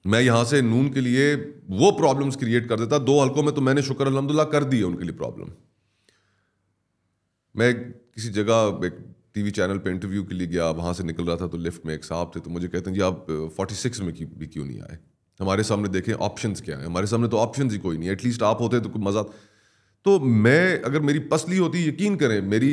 मैं यहाँ से नून के लिए वो प्रॉब्लम्स क्रिएट कर देता दो हलकों में तो मैंने शुक्र अलहमदिल्ला कर दी है उनके लिए प्रॉब्लम मैं किसी जगह एक टीवी चैनल पे इंटरव्यू के लिए गया वहाँ से निकल रहा था तो लिफ्ट में एक साहब थे तो मुझे कहते हैं जी आप 46 में भी क्यों नहीं आए हमारे सामने देखें ऑप्शन क्या हैं हमारे सामने तो ऑप्शन ही कोई नहीं एटलीस्ट आप होते तो मज़ा तो मैं अगर मेरी पसली होती यकीन करें मेरी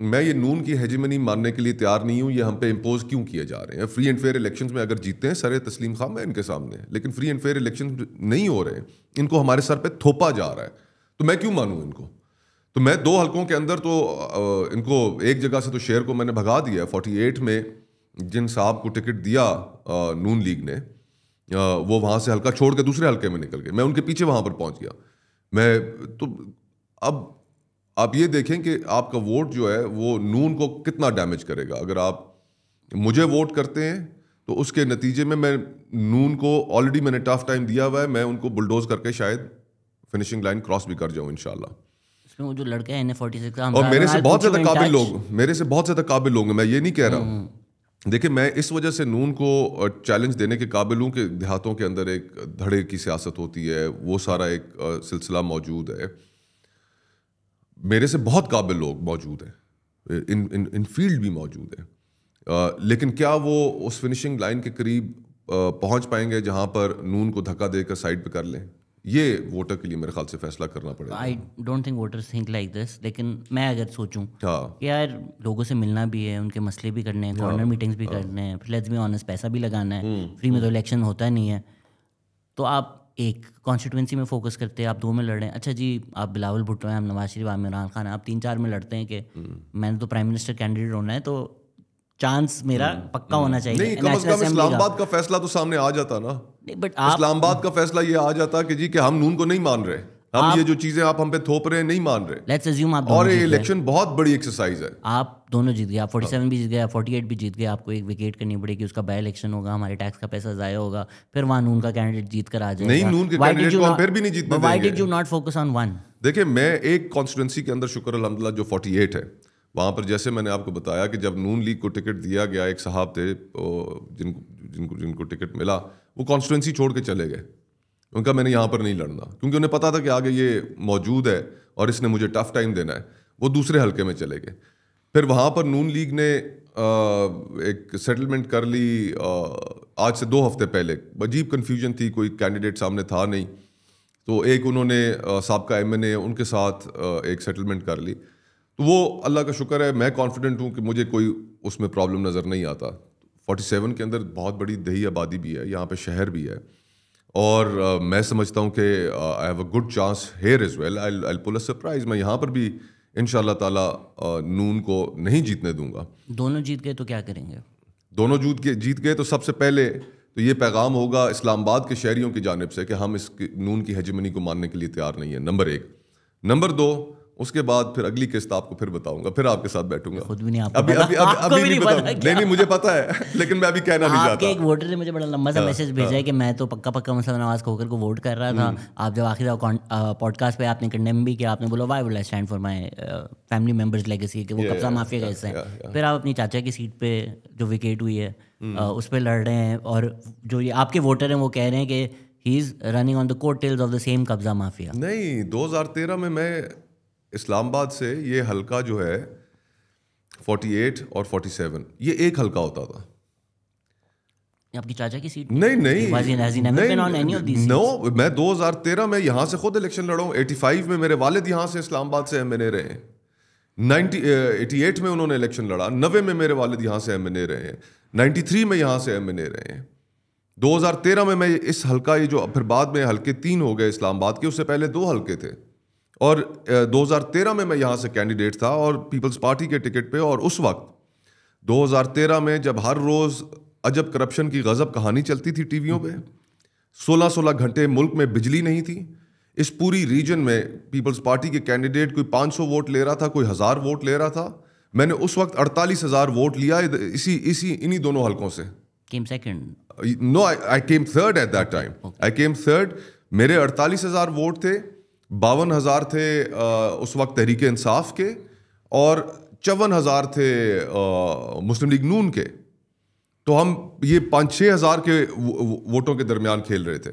मैं ये नून की हेजमनी मानने के लिए तैयार नहीं हूँ ये हम पे इम्पोज क्यों किए जा रहे हैं फ्री एंड फेयर इलेक्शंस में अगर जीतते हैं सर तस्लीम खां मैं इनके सामने लेकिन फ्री एंड फेयर इलेक्शन नहीं हो रहे हैं इनको हमारे सर पर थोपा जा रहा है तो मैं क्यों मानूँ इनको तो मैं दो हल्कों के अंदर तो इनको एक जगह से तो शेयर को मैंने भगा दिया फोर्टी एट में जिन साहब को टिकट दिया नून लीग ने वो वहाँ से हल्का छोड़ के दूसरे हल्के में निकल गए मैं उनके पीछे वहाँ पर पहुँच गया मैं तो अब आप ये देखें कि आपका वोट जो है वो नून को कितना डैमेज करेगा अगर आप मुझे वोट करते हैं तो उसके नतीजे में मैं नून को ऑलरेडी मैंने टफ टाइम दिया हुआ है मैं उनको बुलडोज करके शायद फिनिशिंग लाइन क्रॉस भी कर जाऊँ इनशाला जो लड़के हैं और मेरे से बहुत ज़्यादा काबिल लोग मेरे से बहुत ज़्यादा काबिल लोग हैं मैं ये नहीं कह रहा हूँ हम्म। देखिए मैं इस वजह से नून को चैलेंज देने के काबिल हूँ कि देहातों के अंदर एक धड़े की सियासत होती है वो सारा एक सिलसिला मौजूद है मेरे से बहुत काबिल लोग मौजूद हैं इन इन इन फील्ड भी मौजूद हैं लेकिन क्या वो उस फिनिशिंग लाइन के करीब पहुंच पाएंगे जहां पर नून को धक्का देकर साइड पे कर लें ये वोटर के लिए मेरे ख्याल से फैसला करना पड़ेगा I don't think voter think like this लेकिन मैं अगर सोचूं हाँ यार लोगों से मिलना भी है उनके मसले भी करने हैं कॉर्नर हाँ। मीटिंग्स भी हाँ। करने हैं फिर लेट्स बी ऑनेस्ट पैसा भी लगाना है फ्री हम्म। में तो इलेक्शन होता नहीं है तो आप एक कॉन्स्टिट्यूंसी में फोकस करते हैं आप दो में लड़ रहे हैं अच्छा जी आप बिलावल भुट्टो हैं आप नवाज शरीफ आप इमरान खान आप तीन चार में लड़ते हैं कि हम्म। मैंने तो प्राइम मिनिस्टर कैंडिडेट होना है तो चांस मेरा हम्म, पक्का हम्म। होना चाहिए नहीं कम कम इस्लामाबाद का फैसला तो सामने आ जाता ना बट इस्लामाबाद का फैसला ये आ जाता कि जी कि हम नून को नहीं मान रहे हम आप, ये जो चीजें आप हम पे थोप रहे हैं नहीं मान रहे लेट्स अज्यूम आप और ये इलेक्शन बहुत बड़ी एक्सरसाइज है आप दोनों जीत गए आप 47 हाँ। भी जीत गए आप 48 भी जीत गए आपको एक विकेट करनी पड़ेगी उसका बाय इलेक्शन होगा हमारे टैक्स का पैसा जाया होगा फिर वहां नून का कैंडिडेट जीत कर आ जाएगा नहीं नून के कैंडिडेट को हम फिर भी नहीं जीतने देंगे why did you not focus on one देखिए मैं एक कॉन्स्टिट्यूंसी के अंदर शुक्र अलहमदिल्ला जो 48 है वहां पर जैसे मैंने आपको बताया कि जब नून लीग को टिकट दिया गया एक साहब थे जिनको जिनको जिनको टिकट मिला वो कॉन्स्टिट्यूंसी छोड़ के चले गए उनका मैंने यहाँ पर नहीं लड़ना क्योंकि उन्हें पता था कि आगे ये मौजूद है और इसने मुझे टफ टाइम देना है वो दूसरे हलके में चले गए फिर वहाँ पर नून लीग ने एक सेटलमेंट कर ली आज से दो हफ्ते पहले अजीब कन्फ्यूजन थी कोई कैंडिडेट सामने था नहीं तो एक उन्होंने सबका एम उनके साथ एक सेटलमेंट कर ली तो वो अल्लाह का शुक्र है मैं कॉन्फिडेंट हूँ कि मुझे कोई उसमें प्रॉब्लम नज़र नहीं आता 47 के अंदर बहुत बड़ी दही आबादी भी है यहाँ पे शहर भी है और uh, मैं समझता हूँ कि I have a good chance here is well I I pull a surprise मैं यहाँ पर भी इन ताला नून को नहीं जीतने दूंगा दोनों जीत गए तो क्या करेंगे दोनों जीत के जीत गए तो सबसे पहले तो ये पैगाम होगा इस्लामाबाद के शहरीों की जानब से कि हम इस नून की हजमनी को मानने के लिए तैयार नहीं है नंबर एक नंबर दो उसके बाद फिर अगली किस्त आपको फिर बताऊंगा फिर आपके साथ बैठूंगा खुद भी नहीं आपको अभी अभी अभी, अभी भी नहीं नहीं, नहीं नहीं मुझे पता है लेकिन मैं अभी कहना नहीं चाहता एक वोटर ने मुझे बड़ा लंबा सा मैसेज हाँ, भेजा है हाँ। कि मैं तो पक्का पक्का मुसलमान नवाज खोकर को वोट कर रहा था हम्म। आप जब आखिर पॉडकास्ट पे आपने कंडेम भी किया आपने बोला why would I stand for my family members legacy के वो कब्जा माफिया का हिस्सा है फिर आप अपनी चाचा की सीट पे जो विकेट हुई है हम्म। उस पर लड़ रहे हैं और जो ये आपके वोटर हैं वो कह रहे हैं कि he is running on the coattails of the same कब्जा माफिया नहीं 2013 में मैं इस्लामाबाद से ये हल्का जो है 48 और 47 ये एक हल्का होता था आपकी चाचा की सीट नहीं नहीं, नहीं नो मैं 2013 में यहाँ से खुद इलेक्शन लड़ा हूँ 85 में मेरे वालिद यहाँ से इस्लामाबाद से एम रहे हैं 90 में उन्होंने इलेक्शन लड़ा नबे में मेरे वालिद यहाँ से एम रहे हैं 93 में यहाँ से एम रहे हैं 2013 में मैं इस हल्का ये जो फिर बाद में हल्के तीन हो गए इस्लामाबाद के उससे पहले दो हल्के थे और 2013 में मैं यहाँ से कैंडिडेट था और पीपल्स पार्टी के टिकट पे और उस वक्त 2013 में जब हर रोज़ अजब करप्शन की गज़ब कहानी चलती थी टीवियों पे 16-16 घंटे मुल्क में बिजली नहीं थी इस पूरी रीजन में पीपल्स पार्टी के कैंडिडेट कोई 500 वोट ले रहा था कोई हज़ार वोट ले रहा था मैंने उस वक्त अड़तालीस हज़ार वोट लिया इसी इसी इन्हीं दोनों हलकों से came second no I came third at that time I came third मेरे अड़तालीस हज़ार वोट थे बावन हज़ार थे आ, उस वक्त तहरीक इंसाफ के और चौवन हज़ार थे आ, मुस्लिम लीग नून के तो हम ये पाँच छः हज़ार के वो, वोटों के दरमियान खेल रहे थे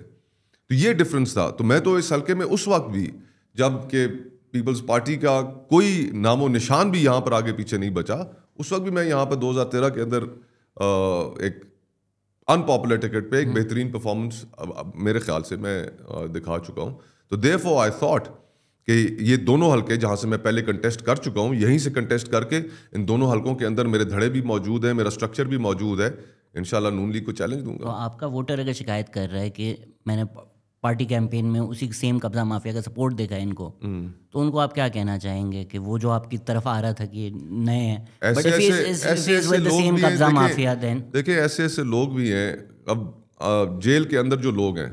तो ये डिफरेंस था तो मैं तो इस हल्के में उस वक्त भी जब के पीपल्स पार्टी का कोई नामो निशान भी यहाँ पर आगे पीछे नहीं बचा उस वक्त भी मैं यहाँ पर 2013 के अंदर एक अनपॉपुलर टिकट पे एक हम्म। बेहतरीन परफॉर्मेंस मेरे ख्याल से मैं दिखा चुका हूँ तो देफ आई थॉट कि ये दोनों हलके जहाँ से मैं पहले कंटेस्ट कर चुका हूँ यहीं से कंटेस्ट करके इन दोनों हलकों के अंदर मेरे धड़े भी मौजूद हैं मेरा स्ट्रक्चर भी मौजूद है इन नून लीग को चैलेंज दूंगा तो आपका वोटर अगर शिकायत कर रहा है कि मैंने पार्टी कैंपेन में उसी सेम कब्जा माफिया का सपोर्ट देखा है इनको हम्म। तो उनको आप क्या कहना चाहेंगे कि वो जो आपकी तरफ आ रहा था कि नए हैं देखिए ऐसे ऐसे लोग भी हैं अब जेल के अंदर जो लोग हैं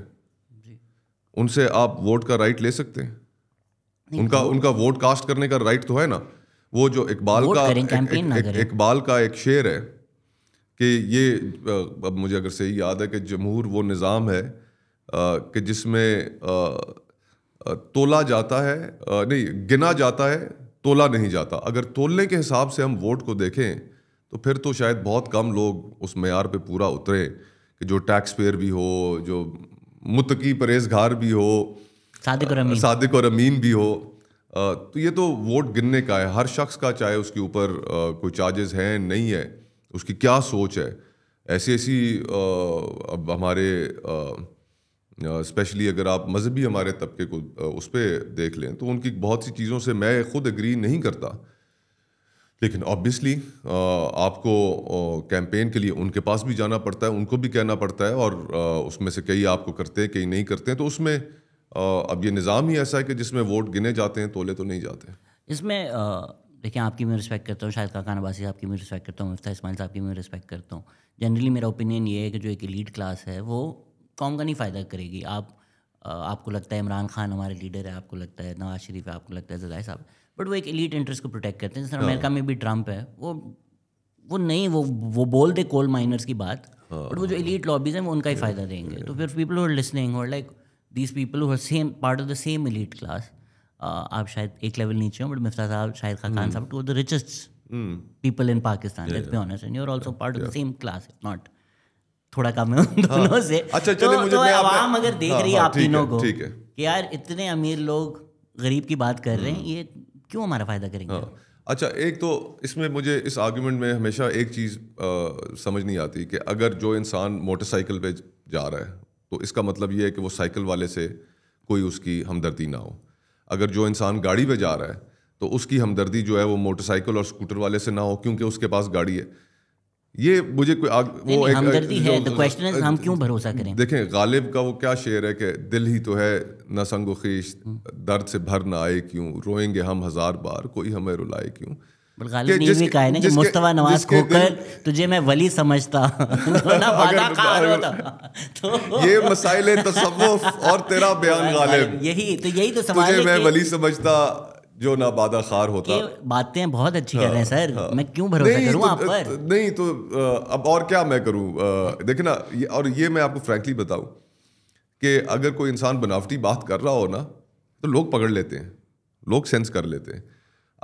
उनसे आप वोट का राइट ले सकते हैं उनका उनका वोट कास्ट करने का राइट तो है ना वो जो इकबाल का इकबाल का एक शेर है कि ये अब मुझे अगर सही याद है कि जमहूर वो निज़ाम है कि जिसमें तोला जाता है नहीं गिना जाता है तोला नहीं जाता अगर तोलने के हिसाब से हम वोट को देखें तो फिर तो शायद बहुत कम लोग उस मैार पे पूरा उतरे कि जो टैक्स पेयर भी हो जो मुतकी परहेजगार भी हो सादिक और अमीन और अमीन भी हो तो ये तो वोट गिनने का है हर शख्स का चाहे उसके ऊपर कोई चार्जेस हैं नहीं है उसकी क्या सोच है ऐसी ऐसी अब हमारे स्पेशली अगर आप मजहबी हमारे तबके को उस पर देख लें तो उनकी बहुत सी चीज़ों से मैं खुद एग्री नहीं करता लेकिन ऑब्वियसली आपको कैंपेन के लिए उनके पास भी जाना पड़ता है उनको भी कहना पड़ता है और उसमें से कई आपको करते हैं कई नहीं करते हैं तो उसमें अब ये निज़ाम ही ऐसा है कि जिसमें वोट गिने जाते हैं तोले तो नहीं जाते इसमें देखिए आपकी मैं रिस्पेक्ट करता हूँ शायद काकान अबासी साहब की मैं रिस्पेक्ट करता हूँ मुफ्ता इसमाइल साहब की मैं रिस्पेक्ट करता हूँ जनरली मेरा ओपिनियन ये है कि जो एक लीड क्लास है वो कौम का नहीं फ़ायदा करेगी आप आपको लगता है इमरान खान हमारे लीडर है आपको लगता है नवाज शरीफ है आपको लगता है जदाय साहब बट वो एक एलिट इंटरेस्ट को प्रोटेक्ट करते हैं जैसे हाँ। अमेरिका में भी ट्रंप है वो वो नहीं वो वो बोल दे कोल माइनर्स की बात हाँ। बट वो जो एलिट लॉबीज हैं वो उनका ही फायदा देंगे तो फिर पीपल हु आर लिसनिंग और like these people who are same part of the same elite class आप शायद एक लेवल नीचे हो बट मिफ्ता साहब शायद खान खान hmm. साहब to the richest people in Pakistan let's be honest and you are also part of the same class not थोड़ा कम है उन हाँ। दोनों से अच्छा चलिए तो- मुझे तो आवाम अगर देख रही है आप तीनों को कि यार इतने अमीर लोग गरीब की बात कर रहे हैं hmm. ये क्यों हमारा फ़ायदा करेंगे हाँ। अच्छा एक तो इसमें मुझे इस आर्ग्यूमेंट में हमेशा एक चीज़ समझ नहीं आती कि अगर जो इंसान मोटरसाइकिल पे जा रहा है तो इसका मतलब ये है कि वो साइकिल वाले से कोई उसकी हमदर्दी ना हो अगर जो इंसान गाड़ी पे जा रहा है तो उसकी हमदर्दी जो है वो मोटरसाइकिल और स्कूटर वाले से ना हो क्योंकि उसके पास गाड़ी है ये मुझे कोई आग, वो नहीं, एक, हमदर्दी है द क्वेश्चन इज हम क्यों भरोसा करें देखें गालिब का वो क्या शेर है कि दिल ही तो है न संगो खीश दर्द से भर ना आए क्यों रोएंगे हम हजार बार कोई हमें रुलाए क्यों मुस्तवा नवाज खोकर तुझे मैं वली समझता तो, तो ये मसाइल तसव्वुफ और तेरा बयान गालिब यही तो यही तो समाज मैं वली समझता जो ना बादा खार होता बातें बहुत अच्छी हाँ, कर रहे हैं हाँ, सर हाँ, मैं क्यों भरोसा करूं तो, आप पर नहीं तो अब और क्या मैं करूं देखे ना और ये मैं आपको फ्रैंकली बताऊं कि अगर कोई इंसान बनावटी बात कर रहा हो ना तो लोग पकड़ लेते हैं लोग सेंस कर लेते हैं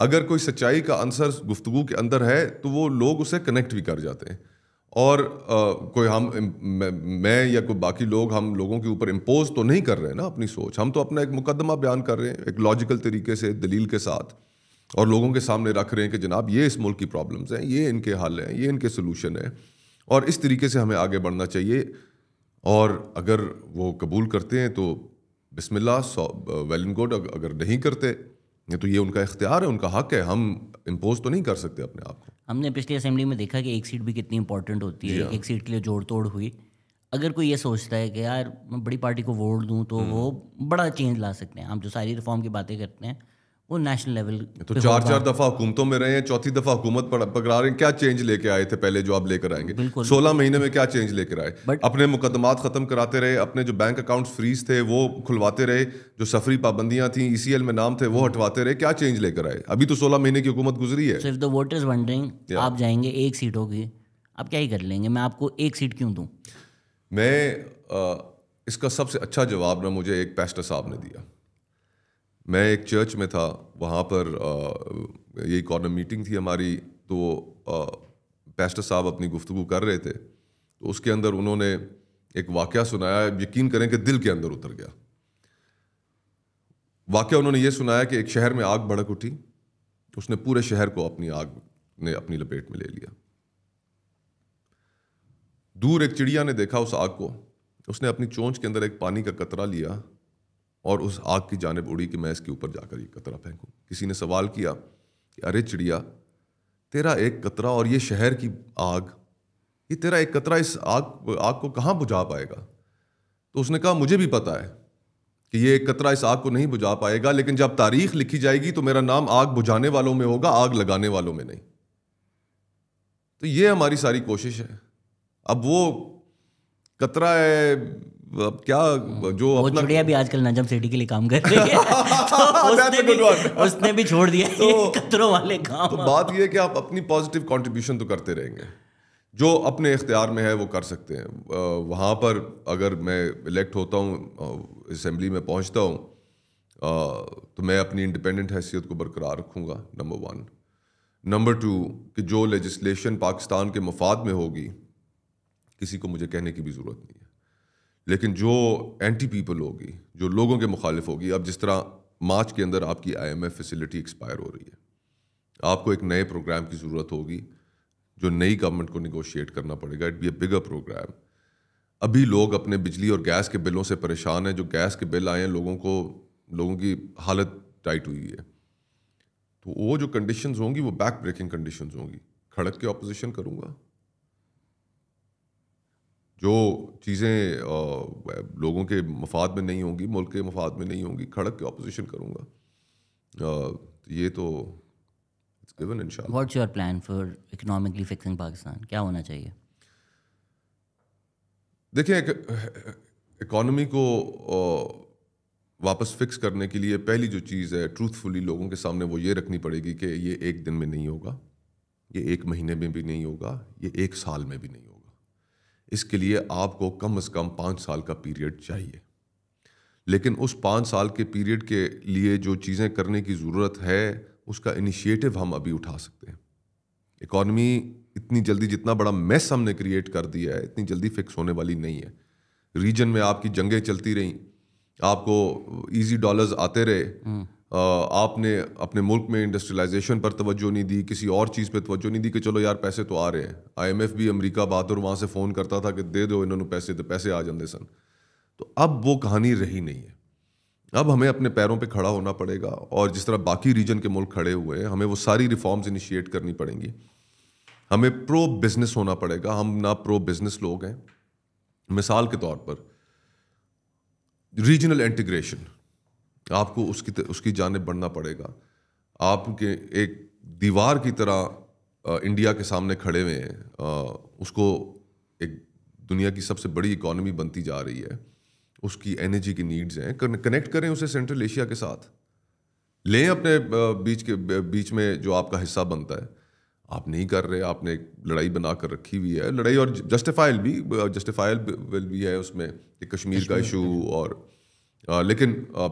अगर कोई सच्चाई का आंसर गुफ्तगु के अंदर है तो वो लोग उसे कनेक्ट भी कर जाते हैं और आ, कोई हम मैं या कोई बाकी लोग हम लोगों के ऊपर इम्पोज तो नहीं कर रहे ना अपनी सोच हम तो अपना एक मुकदमा बयान कर रहे हैं एक लॉजिकल तरीके से दलील के साथ और लोगों के सामने रख रहे हैं कि जनाब ये इस मुल्क की प्रॉब्लम्स हैं ये इनके हल हैं ये इनके सोलूशन हैं और इस तरीके से हमें आगे बढ़ना चाहिए और अगर वो कबूल करते हैं तो बसमिल्ला वेल एंड गुड अगर नहीं करते तो ये उनका इख्तियार है उनका हक है हम इम्पोज तो नहीं कर सकते अपने आप को हमने पिछली असेंबली में देखा कि एक सीट भी कितनी इंपॉर्टेंट होती है एक सीट के लिए जोड़ तोड़ हुई अगर कोई ये सोचता है कि यार मैं बड़ी पार्टी को वोट दूँ तो hmm. वो बड़ा चेंज ला सकते हैं हम जो सारी रिफॉर्म की बातें करते हैं वो नेशनल लेवल तो चार चार दफा हुकूमतों में रहे हैं चौथी दफा हुकूमत पकड़ा रहे हैं क्या चेंज लेके आए थे पहले जो आप लेकर आएंगे सोलह महीने में क्या चेंज लेकर आए बट, अपने मुकदमात खत्म कराते रहे अपने जो बैंक अकाउंट फ्रीज थे वो खुलवाते रहे जो सफरी पाबंदियां थी ई e में नाम थे वो हटवाते रहे क्या चेंज लेकर आए अभी तो सोलह महीने की हुकूमत गुजरी है सिर्फ द वोटर्स वंडरिंग आप जाएंगे एक सीट होगी आप क्या ही कर लेंगे मैं आपको एक सीट क्यों दूँ मैं इसका सबसे अच्छा जवाब ना मुझे एक पैस्टर साहब ने दिया मैं एक चर्च में था वहाँ पर आ, ये कॉर्नर मीटिंग थी हमारी तो पेस्टर साहब अपनी गुफ्तु कर रहे थे तो उसके अंदर उन्होंने एक वाक़ सुनाया यकीन करें कि दिल के अंदर उतर गया वाक़ उन्होंने ये सुनाया कि एक शहर में आग भड़क उठी उसने पूरे शहर को अपनी आग ने अपनी लपेट में ले लिया दूर एक चिड़िया ने देखा उस आग को उसने अपनी चोंच के अंदर एक पानी का कतरा लिया और उस आग की जानब उड़ी कि मैं इसके ऊपर जाकर ये कतरा फेंकूँ किसी ने सवाल किया कि अरे चिड़िया तेरा एक कतरा और ये शहर की आग ये तेरा एक कतरा इस आग आग को कहाँ बुझा पाएगा तो उसने कहा मुझे भी पता है कि ये एक कतरा इस आग को नहीं बुझा पाएगा लेकिन जब तारीख लिखी जाएगी तो मेरा नाम आग बुझाने वालों में होगा आग लगाने वालों में नहीं तो ये हमारी सारी कोशिश है अब वो कतरा है अब क्या जो वो अपना चुड़िया भी आजकल नजम सेठी के लिए काम कर रही है तो उसने, भी, उसने भी छोड़ दिया तो, कतरों वाले काम तो बात यह है कि आप अपनी पॉजिटिव कंट्रीब्यूशन तो करते रहेंगे जो अपने इख्तियार में है वो कर सकते हैं वहाँ पर अगर मैं इलेक्ट होता हूँ असम्बली में पहुँचता हूँ तो मैं अपनी इंडिपेंडेंट हैसियत को बरकरार रखूँगा नंबर वन नंबर टू कि जो लेजिस्लेशन पाकिस्तान के मफाद में होगी किसी को मुझे कहने की भी ज़रूरत नहीं लेकिन जो एंटी पीपल होगी जो लोगों के मुखालिफ होगी अब जिस तरह मार्च के अंदर आपकी आईएमएफ फैसिलिटी एक्सपायर हो रही है आपको एक नए प्रोग्राम की ज़रूरत होगी जो नई गवर्नमेंट को निगोशिएट करना पड़ेगा it be a bigger program अभी लोग अपने बिजली और गैस के बिलों से परेशान हैं जो गैस के बिल आए हैं लोगों को लोगों की हालत टाइट हुई है तो वो जो कंडीशंस होंगी वो बैक ब्रेकिंग कंडीशंस होंगी खड़क के ऑपोजिशन करूँगा जो चीज़ें लोगों के मफाद में नहीं होंगी मुल्क के मफाद में नहीं होंगी खड़क के अपोजिशन करूँगा तो ये तो what your plan for economically fixing Pakistan क्या होना चाहिए देखिए इकॉनमी को वापस फिक्स करने के लिए पहली जो चीज़ है ट्रूथफुली लोगों के सामने वो ये रखनी पड़ेगी कि ये एक दिन में नहीं होगा ये एक महीने में भी नहीं होगा ये एक साल में भी नहीं होगा इसके लिए आपको कम से कम पाँच साल का पीरियड चाहिए लेकिन उस पाँच साल के पीरियड के लिए जो चीज़ें करने की ज़रूरत है उसका इनिशिएटिव हम अभी उठा सकते हैं इकॉनमी इतनी जल्दी जितना बड़ा मैस हमने क्रिएट कर दिया है इतनी जल्दी फिक्स होने वाली नहीं है रीजन में आपकी जंगें चलती रहीं आपको इजी डॉलर्स आते रहे हम्म। आपने अपने मुल्क में इंडस्ट्रियलाइजेशन पर तवज्जो नहीं दी किसी और चीज़ पे तवज्जो नहीं दी कि चलो यार पैसे तो आ रहे हैं आईएमएफ भी अमेरिका बहादुर वहाँ से फ़ोन करता था कि दे दो इन्होंने पैसे तो पैसे आ जाते सन तो अब वो कहानी रही नहीं है अब हमें अपने पैरों पे खड़ा होना पड़ेगा और जिस तरह बाकी रीजन के मुल्क खड़े हुए हैं हमें वो सारी रिफॉर्म्स इनिशिएट करनी पड़ेंगी हमें प्रो बिजनेस होना पड़ेगा हम ना प्रो बिजनेस लोग हैं मिसाल के तौर पर रीजनल इंटीग्रेशन आपको उसकी उसकी जानब बढ़ना पड़ेगा आपके एक दीवार की तरह इंडिया के सामने खड़े हुए हैं उसको एक दुनिया की सबसे बड़ी इकोनॉमी बनती जा रही है उसकी एनर्जी की नीड्स हैं कनेक्ट करें उसे सेंट्रल एशिया के साथ लें अपने बीच के बीच में जो आपका हिस्सा बनता है आप नहीं कर रहे आपने एक लड़ाई बना कर रखी हुई है लड़ाई और जस्टिफाइल भी जस्टिफाइल भी है उसमें कि कश्मीर का इशू और आ, लेकिन आ,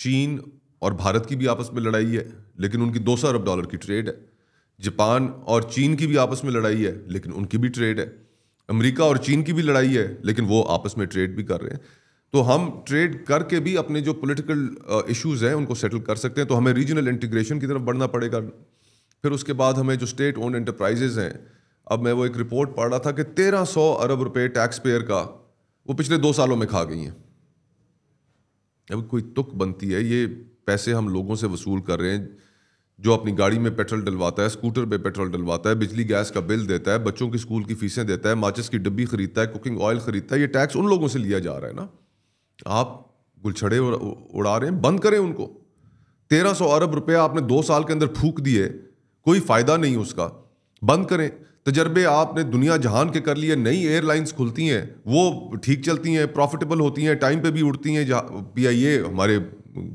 चीन और भारत की भी आपस में लड़ाई है लेकिन उनकी दो सौ अरब डॉलर की ट्रेड है जापान और चीन की भी आपस में लड़ाई है लेकिन उनकी भी ट्रेड है अमेरिका और चीन की भी लड़ाई है लेकिन वो आपस में ट्रेड भी कर रहे हैं तो हम ट्रेड करके भी अपने जो पॉलिटिकल इश्यूज हैं उनको सेटल कर सकते हैं तो हमें रीजनल इंटीग्रेशन की तरफ बढ़ना पड़ेगा फिर उसके बाद हमें जो स्टेट ओन एंटरप्राइजेज हैं अब मैं वो एक रिपोर्ट पढ़ रहा था कि तेरह सौ अरब रुपये टैक्स पेयर का वो पिछले दो सालों में खा गई हैं जब कोई तुक बनती है ये पैसे हम लोगों से वसूल कर रहे हैं जो अपनी गाड़ी में पेट्रोल डलवाता है स्कूटर पे पेट्रोल डलवाता है बिजली गैस का बिल देता है बच्चों की स्कूल की फीसें देता है माचिस की डब्बी खरीदता है कुकिंग ऑयल खरीदता है ये टैक्स उन लोगों से लिया जा रहा है ना आप गुलछड़े उड़ा रहे हैं बंद करें उनको तेरह सौ अरब रुपया आपने दो साल के अंदर फूक दिए कोई फ़ायदा नहीं उसका बंद करें तजर्बे आपने दुनिया जहान के कर लिए नई एयरलाइंस खुलती हैं वो ठीक चलती हैं प्रॉफिटेबल होती हैं टाइम पे भी उड़ती हैं पी आई ए हमारे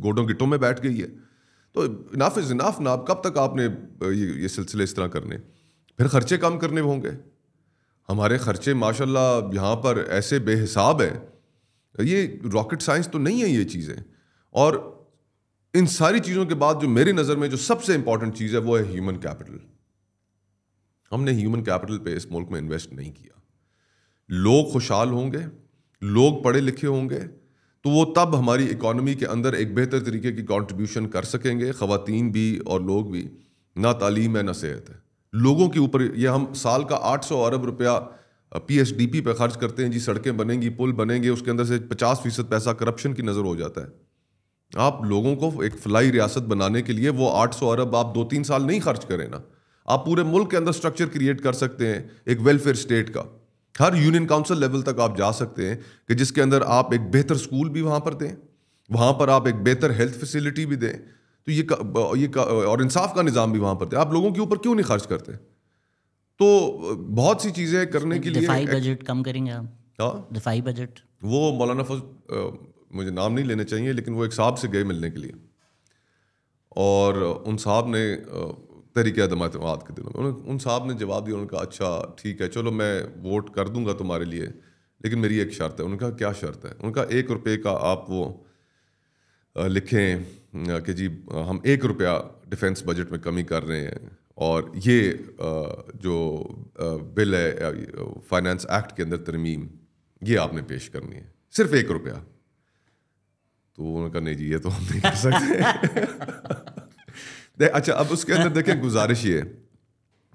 गोडों गिटों में बैठ गई है तो इनाफ इज़ इनाफ ना कब तक आपने ये ये सिलसिले इस तरह करने फिर खर्चे कम करने होंगे हमारे खर्चे माशाल्लाह यहाँ पर ऐसे बेहिसाब हैं ये रॉकेट साइंस तो नहीं है ये चीज़ें और इन सारी चीज़ों के बाद जो मेरी नज़र में जो सबसे इंपॉर्टेंट चीज़ है वो है ह्यूमन कैपिटल हमने ह्यूमन कैपिटल पे इस मुल्क में इन्वेस्ट नहीं किया लोग खुशहाल होंगे लोग पढ़े लिखे होंगे तो वो तब हमारी इकॉनमी के अंदर एक बेहतर तरीके की कंट्रीब्यूशन कर सकेंगे ख़वातीन भी और लोग भी ना तालीम है ना सेहत है लोगों के ऊपर ये हम साल का 800 अरब रुपया पी एस डी पी पर खर्च करते हैं जी सड़कें बनेंगी पुल बनेंगे उसके अंदर से 50 फीसद पैसा करप्शन की नज़र हो जाता है आप लोगों को एक फलाई रियासत बनाने के लिए वो 800 अरब आप दो तीन साल नहीं खर्च करें ना आप पूरे मुल्क के अंदर स्ट्रक्चर क्रिएट कर सकते हैं एक वेलफेयर स्टेट का हर यूनियन काउंसिल लेवल तक आप जा सकते हैं कि जिसके अंदर आप एक बेहतर स्कूल भी वहाँ पर दें वहाँ पर आप एक बेहतर हेल्थ फैसिलिटी भी दें तो ये का, ये का, और इंसाफ का निज़ाम भी वहाँ पर दें आप लोगों के ऊपर क्यों नहीं खर्च करते तो बहुत सी चीज़ें करने के लिए बजट कम करेंगे आप हाँ बजट वो मौलाना फज मुझे नाम नहीं लेने चाहिए लेकिन वो एक साहब से गए मिलने के लिए और उन साहब ने आ, तरीके अदम अतमाद के दिनों में उन साहब ने जवाब दिया उन्होंने कहा अच्छा ठीक है चलो मैं वोट कर दूंगा तुम्हारे लिए लेकिन मेरी एक शर्त है उनका क्या शर्त है उनका एक रुपये का आप वो लिखें कि जी हम एक रुपया डिफेंस बजट में कमी कर रहे हैं और ये जो बिल है फाइनेंस एक्ट के अंदर तरमीम ये आपने पेश करनी है सिर्फ एक रुपया तो उन्होंने कहा नहीं जी ये तो हम नहीं कर सकते अच्छा अब उसके अंदर देखें गुजारिश ये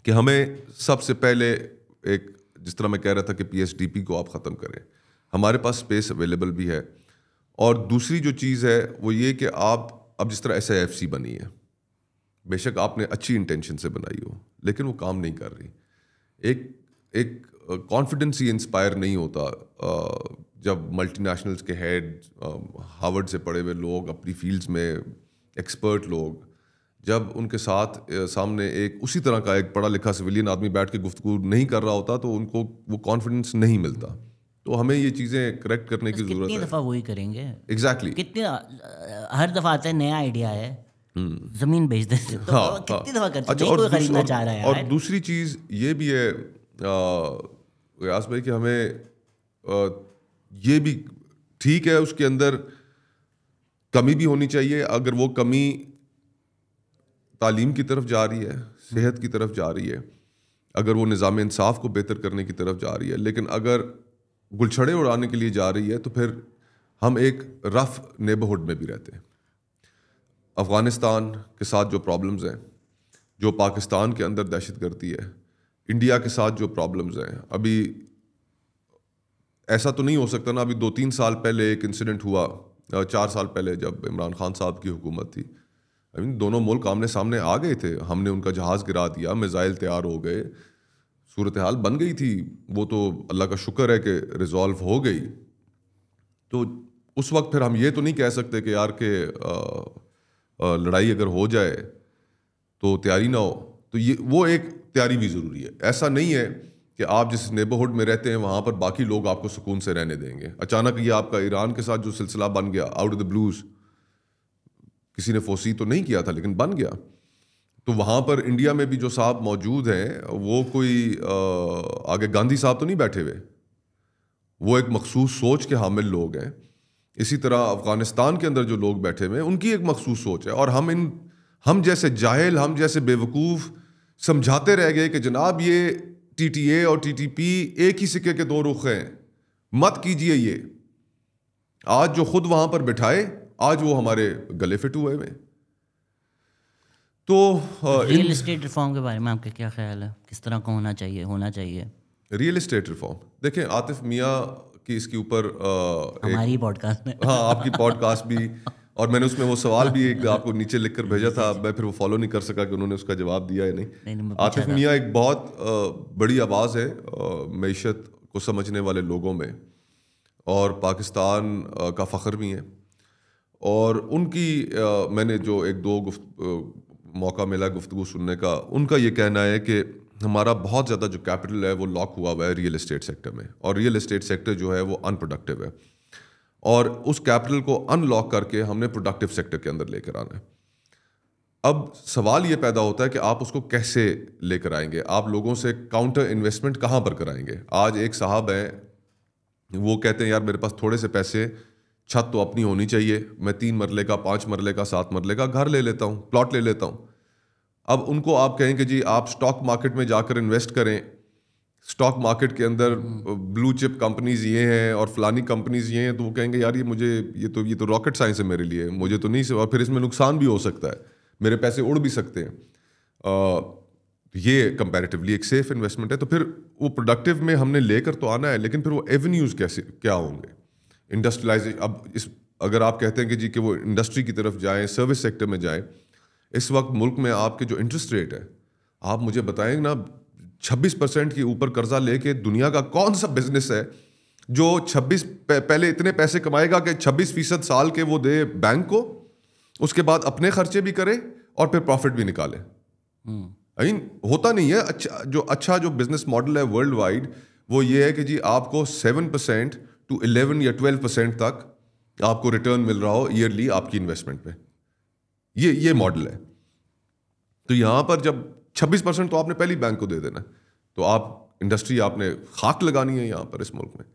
कि हमें सबसे पहले एक जिस तरह मैं कह रहा था कि पीएसडीपी को आप ख़त्म करें हमारे पास स्पेस अवेलेबल भी है और दूसरी जो चीज़ है वो ये कि आप अब जिस तरह एस आई एफ सी बनी है बेशक आपने अच्छी इंटेंशन से बनाई हो लेकिन वो काम नहीं कर रही एक एक कॉन्फिडेंस ही इंस्पायर नहीं होता जब मल्टीनेशनल्स के हेड हार्वर्ड से पढ़े हुए लोग अपनी फील्ड्स में एक्सपर्ट लोग जब उनके साथ सामने एक उसी तरह का एक पढ़ा लिखा सिविलियन आदमी बैठ के गुफ्तु नहीं कर रहा होता तो उनको वो कॉन्फिडेंस नहीं मिलता तो हमें ये चीज़ें करेक्ट करने की ज़रूरत है दफ़ा वही करेंगे एग्जैक्टली exactly. कितनी हर दफ़ा आता है नया आइडिया है हम्म। ज़मीन बेच देते तो हाँ, हाँ। कितनी अच्छा, और खरीदना चाह रहा है और दूसरी चीज़ ये भी है व्यास भाई कि हमें ये भी ठीक है उसके अंदर कमी भी होनी चाहिए अगर वो कमी तालीम की तरफ जा रही है सेहत की तरफ जा रही है अगर वो निज़ाम इंसाफ को बेहतर करने की तरफ जा रही है लेकिन अगर गुलछड़े उड़ाने के लिए जा रही है तो फिर हम एक रफ़ नेबरहुड में भी रहते हैं अफ़गानिस्तान के साथ जो प्रॉब्लम्स हैं जो पाकिस्तान के अंदर दहशत गर्दी है इंडिया के साथ जो प्रॉब्लम्स हैं अभी ऐसा तो नहीं हो सकता ना अभी दो तीन साल पहले एक इंसिडेंट हुआ चार साल पहले जब इमरान खान साहब की हुकूमत थी आई मीन दोनों मुल्क आमने सामने आ गए थे हमने उनका जहाज़ गिरा दिया मिज़ाइल तैयार हो गए सूरत हाल बन गई थी वो तो अल्लाह का शुक्र है कि रिज़ॉल्व हो गई तो उस वक्त फिर हम ये तो नहीं कह सकते कि यार के आ, आ, लड़ाई अगर हो जाए तो तैयारी ना हो तो ये वो एक तैयारी भी ज़रूरी है ऐसा नहीं है कि आप जिस नेबरहुड में रहते हैं वहाँ पर बाकी लोग आपको सुकून से रहने देंगे अचानक ये आपका ईरान के साथ जो सिलसिला बन गया आउट ऑफ द ब्लूज़ किसी ने फोसी तो नहीं किया था लेकिन बन गया तो वहाँ पर इंडिया में भी जो साहब मौजूद हैं वो कोई आ, आगे गांधी साहब तो नहीं बैठे हुए वो एक मखसूस सोच के हामिल लोग हैं इसी तरह अफ़गानिस्तान के अंदर जो लोग बैठे हुए हैं उनकी एक मखसूस सोच है और हम इन हम जैसे जाहल हम जैसे बेवकूफ़ समझाते रह गए कि जनाब ये टीटीए और टीटीपी एक ही सिक्के के दो रुख हैं मत कीजिए ये आज जो खुद वहाँ पर बिठाए आज वो हमारे गले फिट हुए हुए तो रियल इस्टेट रिफॉर्म के बारे में आपका क्या ख्याल है किस तरह का होना चाहिए होना चाहिए रियल इस्टेट रिफॉर्म देखें आतिफ मियाँ की इसके ऊपर हमारी पॉडकास्ट में हाँ आपकी पॉडकास्ट भी और मैंने उसमें वो सवाल भी एक आपको नीचे लिख कर भेजा था मैं फिर वो फॉलो नहीं कर सका कि उन्होंने उसका जवाब दिया या नहीं, नहीं आतिफ मियाँ एक बहुत बड़ी आवाज़ है मीशत को समझने वाले लोगों में और पाकिस्तान का फ़ख्र भी है और उनकी आ, मैंने जो एक दो गुफ्त आ, मौका मिला गुफ्तु सुनने का उनका ये कहना है कि हमारा बहुत ज़्यादा जो कैपिटल है वो लॉक हुआ हुआ है रियल इस्टेट सेक्टर में और रियल इस्टेट सेक्टर जो है वो अनप्रोडक्टिव है और उस कैपिटल को अनलॉक करके हमने प्रोडक्टिव सेक्टर के अंदर लेकर आना है अब सवाल ये पैदा होता है कि आप उसको कैसे लेकर आएंगे आप लोगों से काउंटर इन्वेस्टमेंट कहाँ पर कराएंगे आज एक साहब हैं वो कहते हैं यार मेरे पास थोड़े से पैसे छत तो अपनी होनी चाहिए मैं तीन मरले का पाँच मरले का सात मरले का घर ले लेता हूँ प्लॉट ले लेता हूँ अब उनको आप कहें कि जी आप स्टॉक मार्केट में जाकर इन्वेस्ट करें स्टॉक मार्केट के अंदर ब्लू चिप कंपनीज ये हैं और फलानी कंपनीज ये हैं तो वो कहेंगे यार ये मुझे ये तो ये तो रॉकेट साइंस है मेरे लिए मुझे तो नहीं और फिर इसमें नुकसान भी हो सकता है मेरे पैसे उड़ भी सकते हैं ये कंपैरेटिवली एक सेफ इन्वेस्टमेंट है तो फिर वो प्रोडक्टिव में हमने लेकर तो आना है लेकिन फिर वो एवेन्यूज़ कैसे क्या होंगे इंडस्ट्रियलाइजेशन अब इस अगर आप कहते हैं कि जी कि वो इंडस्ट्री की तरफ जाएं सर्विस सेक्टर में जाएं इस वक्त मुल्क में आपके जो इंटरेस्ट रेट है आप मुझे बताएं ना 26 परसेंट के ऊपर कर्जा लेके दुनिया का कौन सा बिजनेस है जो 26 पहले इतने पैसे कमाएगा कि 26 फीसद साल के वो दे बैंक को उसके बाद अपने खर्चे भी करे और फिर प्रॉफिट भी निकाले आई हम्म। होता नहीं है अच्छा जो अच्छा जो बिजनेस मॉडल है वर्ल्ड वाइड वो ये है कि जी आपको सेवन परसेंट टू इलेवन या ट्वेल्व परसेंट तक आपको रिटर्न मिल रहा हो ईयरली आपकी इन्वेस्टमेंट पे ये ये मॉडल है तो यहां पर जब छब्बीस परसेंट तो आपने पहली बैंक को दे देना तो आप इंडस्ट्री आपने खाक लगानी है यहां पर इस मुल्क में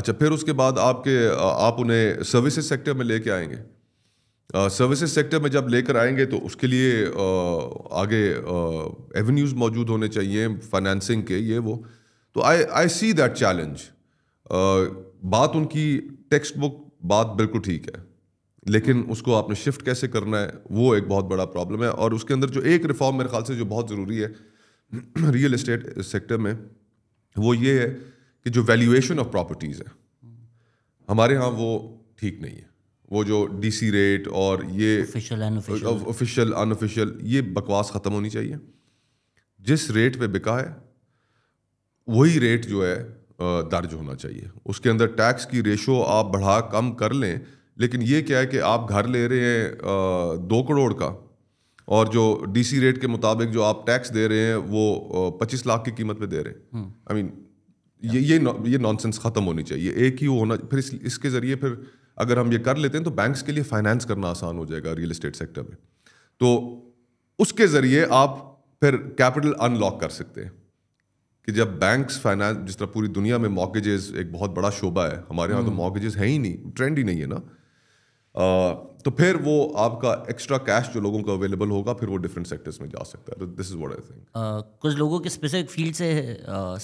अच्छा फिर उसके बाद आपके आप उन्हें सर्विसेज सेक्टर में लेके आएंगे सर्विसेज सेक्टर में जब लेकर आएंगे तो उसके लिए आगे एवेन्यूज़ मौजूद होने चाहिए फाइनेंसिंग के ये वो तो आई आई सी दैट चैलेंज बात उनकी टेक्स्ट बुक बात बिल्कुल ठीक है लेकिन उसको आपने शिफ्ट कैसे करना है वो एक बहुत बड़ा प्रॉब्लम है और उसके अंदर जो एक रिफॉर्म मेरे ख्याल से जो बहुत ज़रूरी है रियल इस्टेट सेक्टर में वो ये है कि जो वैल्यूएशन ऑफ प्रॉपर्टीज़ है हमारे यहाँ वो ठीक नहीं है वो जो डीसी रेट और ये ऑफिशियल अनऑफिशियल ये बकवास ख़त्म होनी चाहिए जिस रेट पे बिका है वही रेट जो है दर्ज होना चाहिए उसके अंदर टैक्स की रेशो आप बढ़ा कम कर लें लेकिन ये क्या है कि आप घर ले रहे हैं दो करोड़ का और जो डीसी रेट के मुताबिक जो आप टैक्स दे रहे हैं वो पच्चीस लाख की कीमत पे दे रहे हैं आई हम्म। मीन ये ये ये नॉनसेंस ख़त्म होनी चाहिए एक ही होना फिर इस, इसके ज़रिए फिर अगर हम ये कर लेते हैं तो बैंक्स के लिए फाइनेंस करना आसान हो जाएगा रियल इस्टेट सेक्टर में तो उसके ज़रिए आप फिर कैपिटल अनलॉक कर सकते हैं कि जब बैंक्स फाइनेंस जिस तरह पूरी दुनिया में मॉर्गेजेस एक बहुत बड़ा शोबा है हमारे यहाँ तो मॉर्गेजेस हम्म। है ही नहीं ट्रेंड ही नहीं है ना आ, तो फिर वो आपका एक्स्ट्रा कैश जो लोगों का अवेलेबल होगा फिर वो डिफरेंट सेक्टर्स में जा सकता है तो this is what I think कुछ लोगों के स्पेसिफिक फील्ड से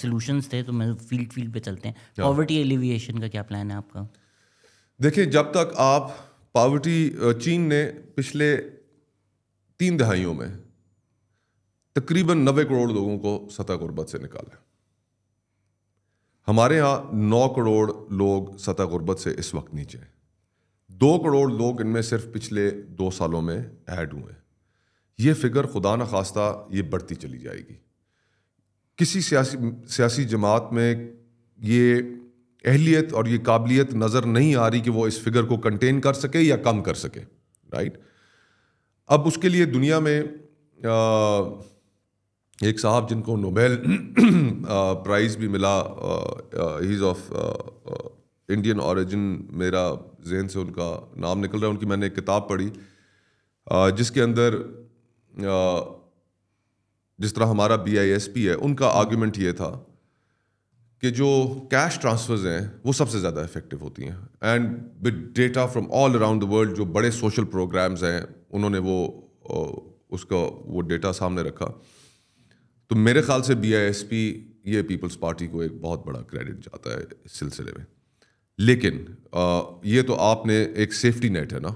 सोल्यूशन uh, थे तो मैं फील्ड फील्ड पे चलते हैं पॉवर्टी हाँ। एलिविएशन का क्या प्लान है आपका देखिए जब तक आप पावर्टी चीन ने पिछले तीन दहाइयों में तकरीबन नबे करोड़ लोगों को सतह गुर्बत से निकाला है हमारे यहाँ नौ करोड़ लोग सतह गुर्बत से इस वक्त नीचे हैं दो करोड़ लोग इनमें सिर्फ पिछले दो सालों में ऐड हुए हैं ये फिगर खुदा न खास्ता ये बढ़ती चली जाएगी किसी सियासी सियासी जमात में ये अहलियत और ये काबिलियत नज़र नहीं आ रही कि वो इस फिगर को कंटेन कर सके या कम कर सके राइट अब उसके लिए दुनिया में आ, एक साहब जिनको नोबेल प्राइज़ uh, भी मिला हीज़ ऑफ इंडियन ओरिजिन मेरा जहन से उनका नाम निकल रहा है उनकी मैंने एक किताब पढ़ी uh, जिसके अंदर uh, जिस तरह हमारा बी आई एस पी है उनका आर्ग्यूमेंट ये था कि जो कैश ट्रांसफर्स हैं वो सबसे ज़्यादा इफेक्टिव होती हैं and with data from all around the world जो बड़े सोशल प्रोग्राम्स हैं उन्होंने वो उसका वो डेटा सामने रखा तो मेरे ख्याल से बी ये पीपल्स पार्टी को एक बहुत बड़ा क्रेडिट जाता है इस सिलसिले में लेकिन आ, ये तो आपने एक सेफ्टी नेट है ना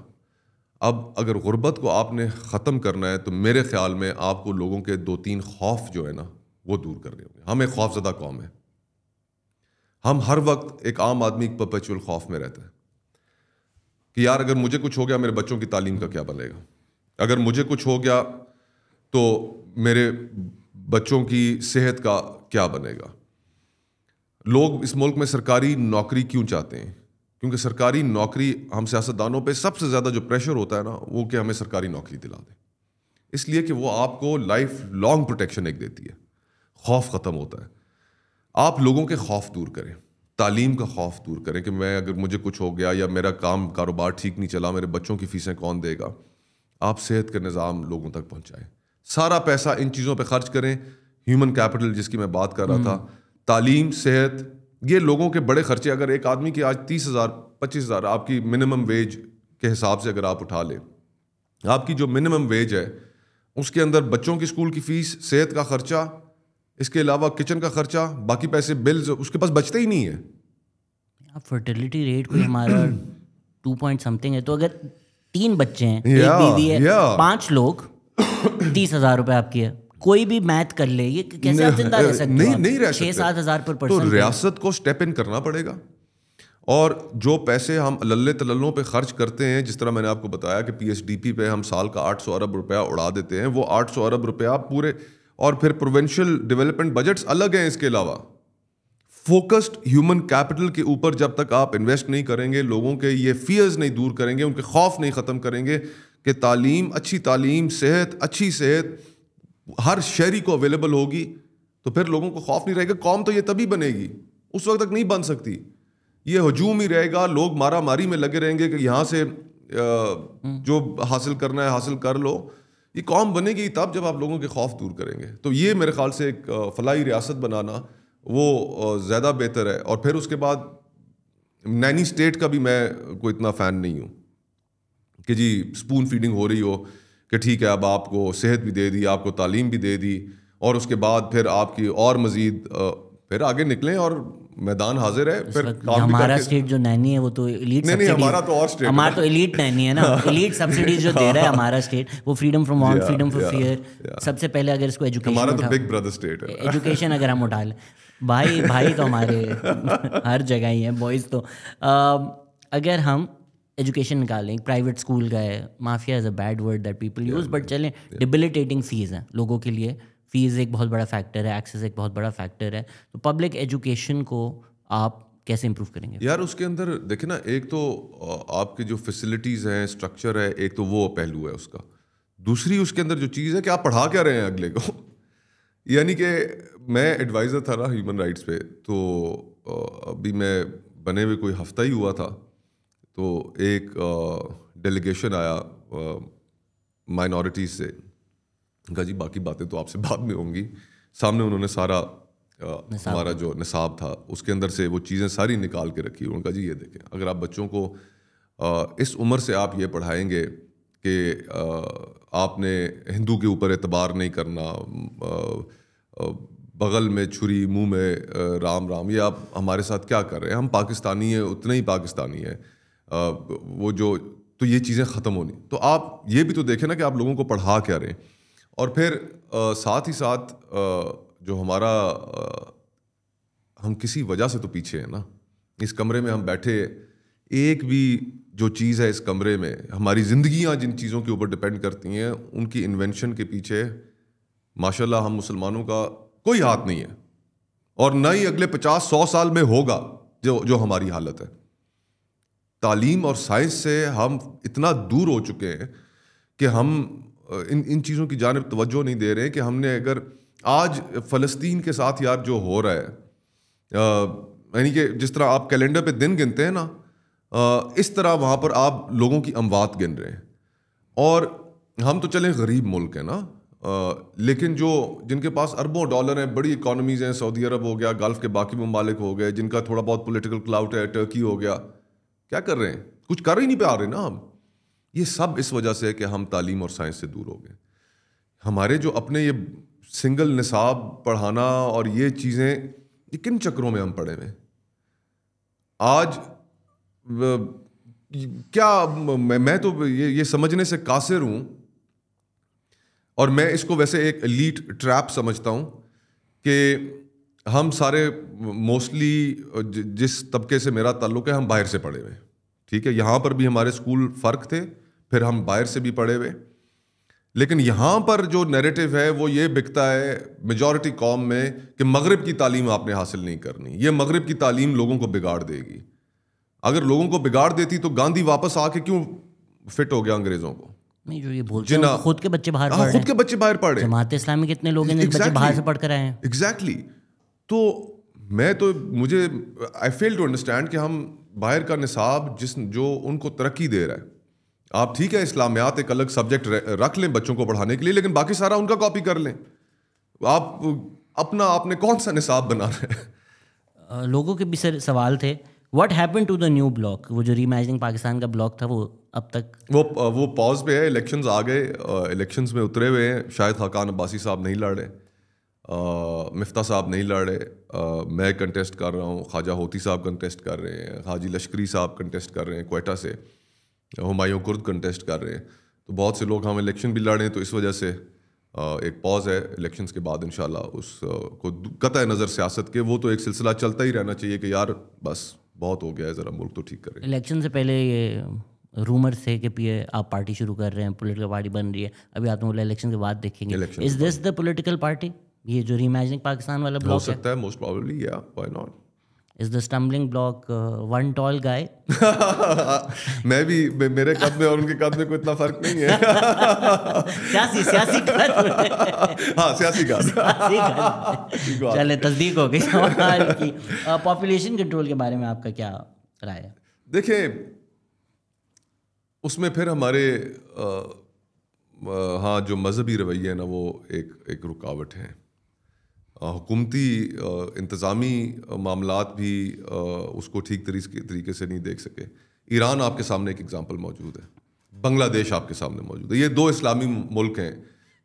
अब अगर गुर्बत को आपने ख़त्म करना है तो मेरे ख्याल में आपको लोगों के दो तीन खौफ जो है ना वो दूर करने होंगे हम एक खौफजदा कौम है हम हर वक्त एक आम आदमी परपेचुअल खौफ में रहते हैं कि यार अगर मुझे कुछ हो गया मेरे बच्चों की तालीम का क्या बनेगा अगर मुझे कुछ हो गया तो मेरे बच्चों की सेहत का क्या बनेगा लोग इस मुल्क में सरकारी नौकरी क्यों चाहते हैं क्योंकि सरकारी नौकरी हम सियासतदानों पे सबसे ज़्यादा जो प्रेशर होता है ना वो कि हमें सरकारी नौकरी दिला दें इसलिए कि वो आपको लाइफ लॉन्ग प्रोटेक्शन एक देती है खौफ ख़त्म होता है आप लोगों के खौफ दूर करें तालीम का खौफ दूर करें कि मैं अगर मुझे कुछ हो गया या मेरा काम कारोबार ठीक नहीं चला मेरे बच्चों की फ़ीसें कौन देगा आप सेहत का निज़ाम लोगों तक पहुँचाएँ सारा पैसा इन चीज़ों पर खर्च करें ह्यूमन कैपिटल जिसकी मैं बात कर रहा हम्म। था तालीम सेहत ये लोगों के बड़े खर्चे अगर एक आदमी की आज तीस हज़ार पच्चीस हज़ार आपकी मिनिमम वेज के हिसाब से अगर आप उठा लें आपकी जो मिनिमम वेज है उसके अंदर बच्चों की स्कूल की फ़ीस सेहत का ख़र्चा इसके अलावा किचन का खर्चा बाकी पैसे बिल्स उसके पास बचते ही नहीं है फर्टिलिटी रेट कोई हमारा टू पॉइंट समथिंग है तो अगर तीन बच्चे हैं yeah, एक बीवी है yeah. पांच लोग तीस हजार रुपए आपकी है कोई भी मैथ कर ले ये कैसे आप जिंदा रह सकते नहीं नहीं रह सकते सात हजार पर तो रियासत को स्टेप इन करना पड़ेगा और जो पैसे हम लल्ले तलल्लों पे खर्च करते हैं जिस तरह मैंने आपको बताया कि पीएसडीपी पे हम साल का 800 अरब रुपया उड़ा देते हैं वो 800 अरब रुपया पूरे और फिर प्रोवेंशियल डेवलपमेंट बजट्स अलग हैं इसके अलावा फोकस्ड ह्यूमन कैपिटल के ऊपर जब तक आप इन्वेस्ट नहीं करेंगे लोगों के ये फियर्स नहीं दूर करेंगे उनके खौफ नहीं ख़त्म करेंगे कि तालीम अच्छी तालीम सेहत अच्छी सेहत हर शहरी को अवेलेबल होगी तो फिर लोगों को खौफ नहीं रहेगा कौम तो ये तभी बनेगी उस वक्त तक नहीं बन सकती ये हजूम ही रहेगा लोग मारा मारी में लगे रहेंगे कि यहाँ से हम्म। जो हासिल करना है हासिल कर लो ये कौम बनेगी तब जब आप लोगों के खौफ दूर करेंगे तो ये मेरे ख्याल से एक फलाई रियासत बनाना वो ज़्यादा बेहतर है और फिर उसके बाद नैनी स्टेट का भी मैं कोई इतना फ़ैन नहीं हूँ कि जी स्पून फीडिंग हो रही हो कि ठीक है अब आपको सेहत भी दे दी आपको तालीम भी दे दी और उसके बाद फिर आपकी और मज़ीद फिर आगे निकलें और मैदान हाजिर है फिर हमारा स्टेट जो नैनी है वो तो एलीट नहीं, नहीं हमारा तो और स्टेट हमारा तो एलीट नैनी है ना एलीट सब्सिडीज जो दे रहा है हाँ। हमारा स्टेट वो freedom from want freedom for fear सबसे पहले अगर इसको एजुकेशन हमारा तो बिग ब्रदर स्टेट है एजुकेशन अगर हम उठा लें भाई भाई तो हमारे हर जगह ही है बॉयज तो अगर हम एजुकेशन निकालें प्राइवेट स्कूल गए mafia is a bad word that people use but चलें डिबिलिटेटिंग फीस हैं लोगों के लिए फीस एक बहुत बड़ा फैक्टर है एक्सेस एक बहुत बड़ा फैक्टर है तो पब्लिक एजुकेशन को आप कैसे इम्प्रूव करेंगे यार उसके अंदर देखे ना एक तो आपकी जो फैसिलिटीज़ हैं स्ट्रक्चर है एक तो वो पहलू है उसका दूसरी उसके अंदर जो चीज़ है कि आप पढ़ा क्या रहे हैं अगले को यानी कि मैं एडवाइज़र था ना ह्यूमन राइट्स पे तो अभी मैं बने हुए कोई हफ्ता ही हुआ था तो एक डेलीगेशन आया माइनॉरिटीज से कहा जी बाकी बातें तो आपसे बाद में होंगी सामने उन्होंने सारा हमारा जो निसाब था उसके अंदर से वो चीज़ें सारी निकाल के रखी उन्होंने कहा जी ये देखें अगर आप बच्चों को आ, इस उम्र से आप ये पढ़ाएंगे कि आपने हिंदू के ऊपर एतबार नहीं करना आ, आ, बगल में छुरी मुंह में राम राम ये आप हमारे साथ क्या कर रहे हैं हम पाकिस्तानी हैं उतने ही पाकिस्तानी हैं वो जो तो ये चीज़ें ख़त्म होनी तो आप ये भी तो देखें ना कि आप लोगों को पढ़ा क्या रहे और फिर आ, साथ ही साथ आ, जो हमारा आ, हम किसी वजह से तो पीछे हैं ना इस कमरे में हम बैठे एक भी जो चीज़ है इस कमरे में हमारी ज़िंदियाँ जिन चीज़ों के ऊपर डिपेंड करती हैं उनकी इन्वेंशन के पीछे माशाल्लाह हम मुसलमानों का कोई हाथ नहीं है और ना ही अगले पचास सौ साल में होगा जो जो हमारी हालत है तालीम और साइंस से हम इतना दूर हो चुके हैं कि हम इन इन चीज़ों की जानब तवज्जो नहीं दे रहे हैं कि हमने अगर आज फ़लस्तीन के साथ यार जो हो रहा है यानी कि जिस तरह आप कैलेंडर पे दिन गिनते हैं ना इस तरह वहाँ पर आप लोगों की अमवात गिन रहे हैं और हम तो चले गरीब मुल्क हैं ना आ, लेकिन जो जिनके पास अरबों डॉलर हैं बड़ी इकानमीज़ हैं सऊदी अरब हो गया गल्फ़ के बाकी ममालिक हो गए जिनका थोड़ा बहुत पोलिटिकल क्लाउट है टर्की हो गया क्या कर रहे हैं कुछ कर ही नहीं पा रहे ना हम ये सब इस वजह से है कि हम तालीम और साइंस से दूर हो गए हमारे जो अपने ये सिंगल निसाब पढ़ाना और ये चीज़ें ये किन चक्रों में हम पढ़े हुए आज क्या मैं, मैं तो ये ये समझने से कासिर हूँ और मैं इसको वैसे एक लीट ट्रैप समझता हूँ कि हम सारे मोस्टली जिस तबके से मेरा ताल्लुक है हम बाहर से पढ़े हुए ठीक है यहाँ पर भी हमारे स्कूल फ़र्क थे फिर हम बाहर से भी पढ़े हुए लेकिन यहाँ पर जो नैरेटिव है वो ये बिकता है मेजॉरिटी कॉम में कि मगरब की तालीम आपने हासिल नहीं करनी ये मगरब की तालीम लोगों को बिगाड़ देगी अगर लोगों को बिगाड़ देती तो गांधी वापस आके क्यों फिट हो गया अंग्रेज़ों को नहीं जो ये बोलते हैं खुद के बच्चे बाहर हाँ, पढ़ रहे हैं खुद के बच्चे बाहर पढ़ रहे हैं जमात इस्लामी कितने लोग हैं exactly, बच्चे बाहर से पढ़ कर आए हैं एग्जैक्टली exactly. तो मैं तो मुझे आई फेल टू अंडरस्टैंड कि हम बाहर का निसाब जिस जो उनको तरक्की दे रहा है आप ठीक है इस्लामियात एक अलग सब्जेक्ट रख लें बच्चों को पढ़ाने के लिए लेकिन बाकी सारा उनका कॉपी कर लें आप अपना आपने कौन सा निसाब रहे हैं लोगों के भी सर सवाल थे what happen to the new block वो जो रीइमेजिनिंग पाकिस्तान का ब्लॉक था वो अब तक वो वो पॉज पे है इलेक्शंस आ गए इलेक्शंस में उतरे हुए हैं शायद हकान अब्बासी साहब नहीं लड़ रहे मफ्ता साहब नहीं लड़ रहे मैं कंटेस्ट कर रहा हूँ ख्वाजा होती साहब कंटेस्ट कर रहे हैं हाजी लश्करी साहब कंटेस्ट कर रहे हैं कोयटा से हमायों कुर्द कंटेस्ट कर रहे हैं तो बहुत से लोग हम इलेक्शन भी लड़ रहे हैं तो इस वजह से एक पॉज है इलेक्शन के बाद इन उस को कत नज़र सियासत के वो तो एक सिलसिला चलता ही रहना चाहिए कि यार बस बहुत हो गया है ज़रा मुल्क तो ठीक करें इलेक्शन से पहले ये रूमर्स है कि पी आप पार्टी शुरू कर रहे हैं पोलिटिकल पार्टी बन रही है अभी आप बोला इलेक्शन के बाद देखेंगे is this the political party ये जो रीइमेजिनिंग पाकिस्तान वाला ब्लॉक हो सकता है मोस्ट प्रोबेबली या why not is the stumbling block one tall guy मैं भी मेरे कद में और उनके कद में कोई इतना फर्क नहीं है सियासी सियासी कद हां सियासी कद चले तस्दीक हो गई सवाल की पॉपुलेशन uh, कंट्रोल के बारे में आपका क्या राय है देखिए उसमें फिर हमारे आ, uh, uh, हाँ जो मजहबी रवैये ना वो एक एक रुकावट है हुकूमती इंतज़ामी मामला भी उसको ठीक तरीके से नहीं देख सके ईरान आपके सामने एक एग्ज़ाम्पल मौजूद है बांग्लादेश आपके सामने मौजूद है ये दो इस्लामी मुल्क हैं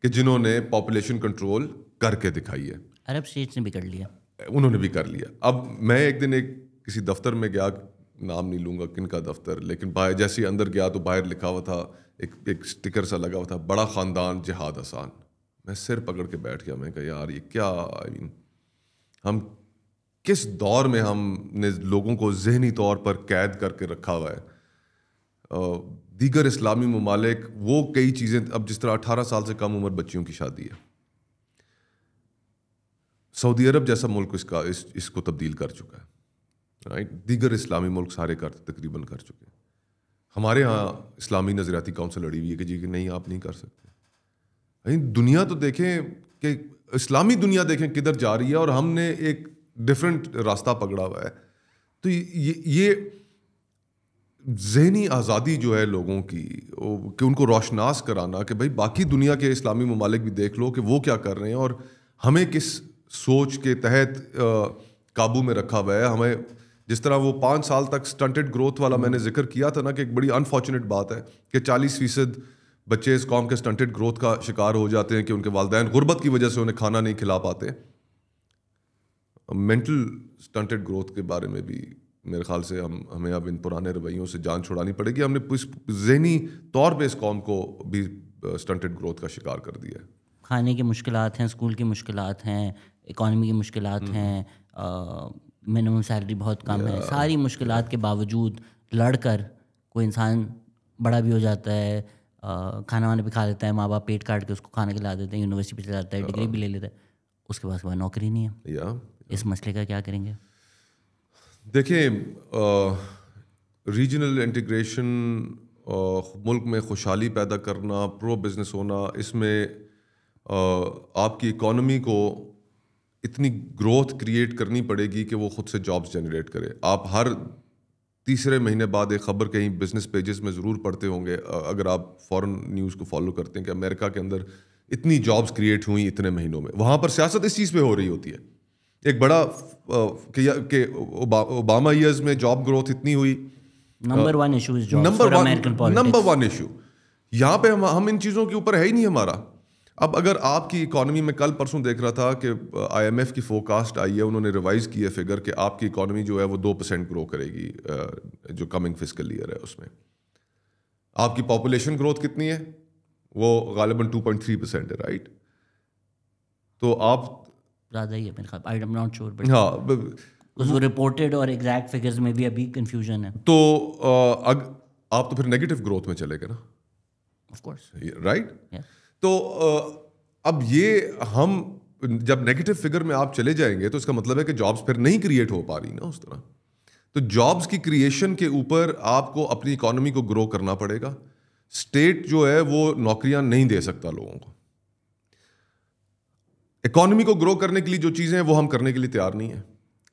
कि जिन्होंने पॉपुलेशन कंट्रोल करके दिखाई है अरब स्टेट्स ने भी कर लिया उन्होंने भी कर लिया अब मैं एक दिन एक किसी दफ्तर में गया नाम नहीं लूँगा किन का दफ्तर लेकिन बाहर जैसे अंदर गया तो बाहर लिखा हुआ था एक एक स्टिकर सा लगा हुआ था बड़ा ख़ानदान जहाद आसान मैं सिर पकड़ के बैठ गया मैं कहा यार ये क्या आई मीन हम किस दौर में हमने लोगों को जहनी तौर पर कैद करके रखा हुआ है दीगर इस्लामी ममालिक वो कई चीज़ें अब जिस तरह अठारह साल से कम उम्र बच्चियों की शादी है सऊदी अरब जैसा मुल्क इसका इस इसको तब्दील कर चुका है राइट दीगर इस्लामी मुल्क सारे कर तकरीबन कर चुके हैं हमारे यहाँ इस्लामी नज़रियाती काउंसिल लड़ी हुई है कि जी कि नहीं आप नहीं कर सकते दुनिया तो देखें कि इस्लामी दुनिया देखें किधर जा रही है और हमने एक डिफरेंट रास्ता पकड़ा हुआ है तो ये ये जहनी आज़ादी जो है लोगों की कि उनको रोशनास कराना कि भाई बाकी दुनिया के इस्लामी ममालिक भी देख लो कि वो क्या कर रहे हैं और हमें किस सोच के तहत काबू में रखा हुआ है हमें जिस तरह वो पाँच साल तक स्टंटेड ग्रोथ वाला मैंने जिक्र किया था ना कि एक बड़ी अनफॉर्चुनेट बात है कि चालीस फीसद बच्चे इस कॉम के स्टंटेड ग्रोथ का शिकार हो जाते हैं कि उनके वालदे गुर्बत की वजह से उन्हें खाना नहीं खिला पाते मेंटल स्टंटेड ग्रोथ के बारे में भी मेरे ख्याल से हम हमें अब इन पुराने रवैयों से जान छुड़ानी पड़ेगी हमने जहनी तौर पर इस कॉम को भी स्टंटेड ग्रोथ का शिकार कर दिया है खाने की मुश्किल हैं स्कूल की मुश्किल हैं इकॉनमी की मुश्किल हम्म। हैं मिनिमम सैलरी बहुत कम है सारी मुश्किल के बावजूद लड़ कर कोई इंसान बड़ा भी हो जाता है खाना वाना भी खा लेता है माँ बाप पेट काट के उसको खाने के ला देते हैं यूनिवर्सिटी भी चला जाता है डिग्री हाँ। भी ले लेता है उसके पास कोई नौकरी नहीं है या, इस मसले का क्या करेंगे देखिए रीजनल इंटीग्रेशन मुल्क में खुशहाली पैदा करना प्रो बिजनेस होना इसमें आपकी इकॉनमी को इतनी ग्रोथ क्रिएट करनी पड़ेगी कि वो खुद से जॉब्स जनरेट करे आप हर तीसरे महीने बाद एक खबर कहीं बिजनेस पेजेस में ज़रूर पढ़ते होंगे अगर आप फॉरेन न्यूज़ को फॉलो करते हैं कि अमेरिका के अंदर इतनी जॉब्स क्रिएट हुई इतने महीनों में वहाँ पर सियासत इस चीज़ पर हो रही होती है एक बड़ा कि ओबामा ईयर्स में जॉब ग्रोथ इतनी हुई number one issue number one number one issue यहाँ पे हम हम इन चीज़ों के ऊपर है ही नहीं हमारा अब अगर आपकी इकानमी में कल परसों देख रहा था कि आईएमएफ की फोकास्ट आई है उन्होंने रिवाइज़ की है फिगर कि आपकी इकानमी जो है वो दो परसेंट ग्रो करेगी जो कमिंग फिजिकल ईयर है उसमें आपकी पॉपुलेशन ग्रोथ कितनी है वो गालिबा टू पॉइंट थ्री परसेंट है राइट तो आप रिपोर्टेड हाँ, और एग्जैक्ट फिगर्स में भी अभी कंफ्यूजन है तो आ, अग, आप तो फिर नेगेटिव ग्रोथ में चले गए ना ऑफकोर्स कोर्स राइट तो अब ये हम जब नेगेटिव फिगर में आप चले जाएंगे तो इसका मतलब है कि जॉब्स फिर नहीं क्रिएट हो पा रही ना उस तरह तो जॉब्स की क्रिएशन के ऊपर आपको अपनी इकोनॉमी को ग्रो करना पड़ेगा स्टेट जो है वो नौकरियां नहीं दे सकता लोगों को इकोनॉमी को ग्रो करने के लिए जो चीज़ें हैं वो हम करने के लिए तैयार नहीं है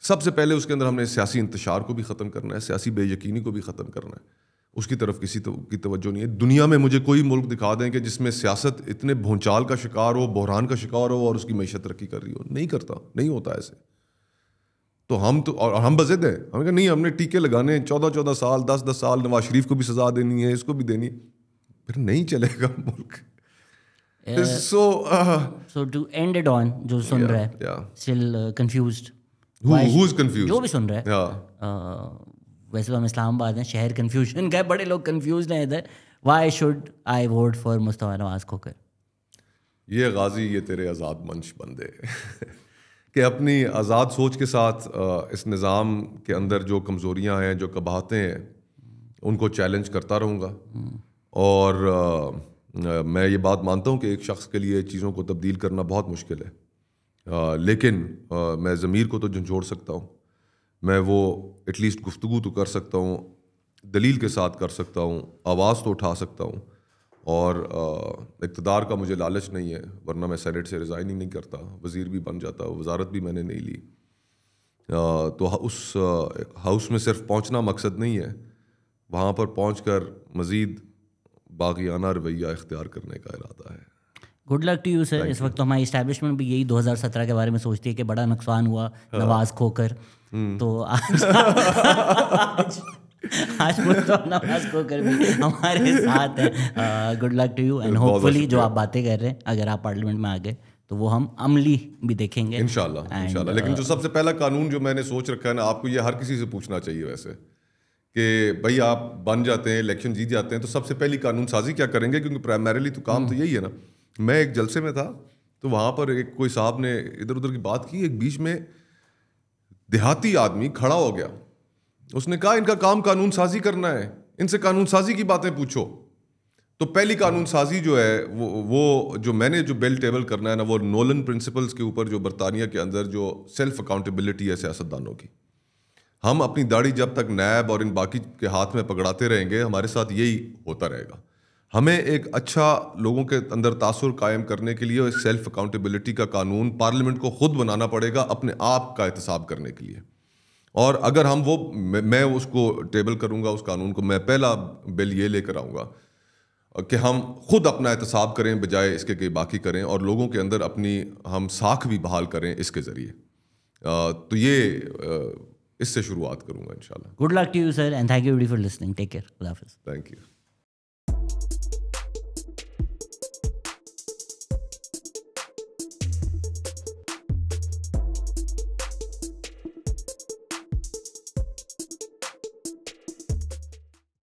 सबसे पहले उसके अंदर हमने सियासी इंतशार को भी ख़त्म करना है सियासी बेयकीनी को भी ख़त्म करना है उसकी तरफ किसी तो, की तवज्जो नहीं है दुनिया में मुझे कोई मुल्क दिखा दें कि जिसमें सियासत इतने भूचाल का शिकार हो बहरान का शिकार हो और उसकी मीशत तरक्की कर रही हो नहीं करता नहीं होता ऐसे तो हम तो और हम बजे हैं हमें कहा नहीं हमने टीके लगाने चौदह चौदह साल दस दस साल नवाज शरीफ को भी सजा देनी है इसको भी देनी है फिर नहीं चलेगा मुल्क so so to end it on जो सुन yeah, रहा है still confused who is confused जो भी सुन रहा है yeah. uh, वैसे तो हम इस्लामाबाद हैं शहर कन्फ्यूजन गए बड़े लोग कन्फ्यूज हैं इधर why should I vote for Mustafa Nawaz Khokhar ये गाजी ये तेरे आज़ाद मंच बंदे कि अपनी आज़ाद सोच के साथ इस निज़ाम के अंदर जो कमज़ोरियाँ हैं जो कबाहतें हैं उनको चैलेंज करता रहूँगा और आ, मैं ये बात मानता हूँ कि एक शख्स के लिए चीज़ों को तब्दील करना बहुत मुश्किल है आ, लेकिन आ, मैं ज़मीर को तो झंझोड़ सकता हूँ मैं वो एटलीस्ट गुफ्तु तो कर सकता हूँ दलील के साथ कर सकता हूँ आवाज़ तो उठा सकता हूँ और इकतदार का मुझे लालच नहीं है वरना मैं सैनट से रिज़ाइन ही नहीं करता वज़ीर भी बन जाता वजारत भी मैंने नहीं ली आ, तो उस हाउस में सिर्फ पहुँचना मकसद नहीं है वहाँ पर पहुँच कर मज़ीद बागियाना रवैया इख्तियार करने का इरादा है good luck to you sir इस वक्त तो हमारी इस्टेबलिशमेंट भी यही 2017 के बारे में सोचती है कि बड़ा नुकसान हुआ हाँ। नवाज खोकर हम्म। तो आज आज आज तो को कर भी हमारे साथ है good luck to you and hopefully जो आप बातें कर रहे हैं अगर आप पार्लियामेंट में आ गए तो वो हम अमली भी देखेंगे इंशाल्लाह इंशाल्लाह लेकिन जो सबसे पहला कानून जो मैंने सोच रखा है ना आपको ये हर किसी से पूछना चाहिए वैसे कि भाई आप बन जाते हैं इलेक्शन जीत जाते हैं तो सबसे पहली कानून साजी क्या करेंगे क्योंकि प्राइमरीली तो काम तो हम्म। यही है ना मैं एक जलसे में था तो वहाँ पर एक कोई साहब ने इधर उधर की बात की एक बीच में देहाती आदमी खड़ा हो गया उसने कहा इनका काम कानून साजी करना है इनसे कानून साजी की बातें पूछो तो पहली कानून साजी जो है वो वो जो मैंने जो बिल टेबल करना है ना वो नोलन प्रिंसिपल्स के ऊपर जो बरतानिया के अंदर जो सेल्फ अकाउंटेबिलिटी है सियासतदानों की हम अपनी दाढ़ी जब तक नैब और इन बाकी के हाथ में पकड़ाते रहेंगे हमारे साथ यही होता रहेगा हमें एक अच्छा लोगों के अंदर तासुर कायम करने के लिए और सेल्फ अकाउंटेबिलिटी का कानून पार्लियामेंट को खुद बनाना पड़ेगा अपने आप का एहतसाब करने के लिए और अगर हम वो मैं उसको टेबल करूँगा उस कानून को मैं पहला बिल ये लेकर आऊँगा कि हम खुद अपना एहतसाब करें बजाय इसके कई बाकी करें और लोगों के अंदर अपनी हम साख भी बहाल करें इसके ज़रिए तो ये इससे शुरुआत करूँगा इन good luck to you sir and thank you for listening take care thank you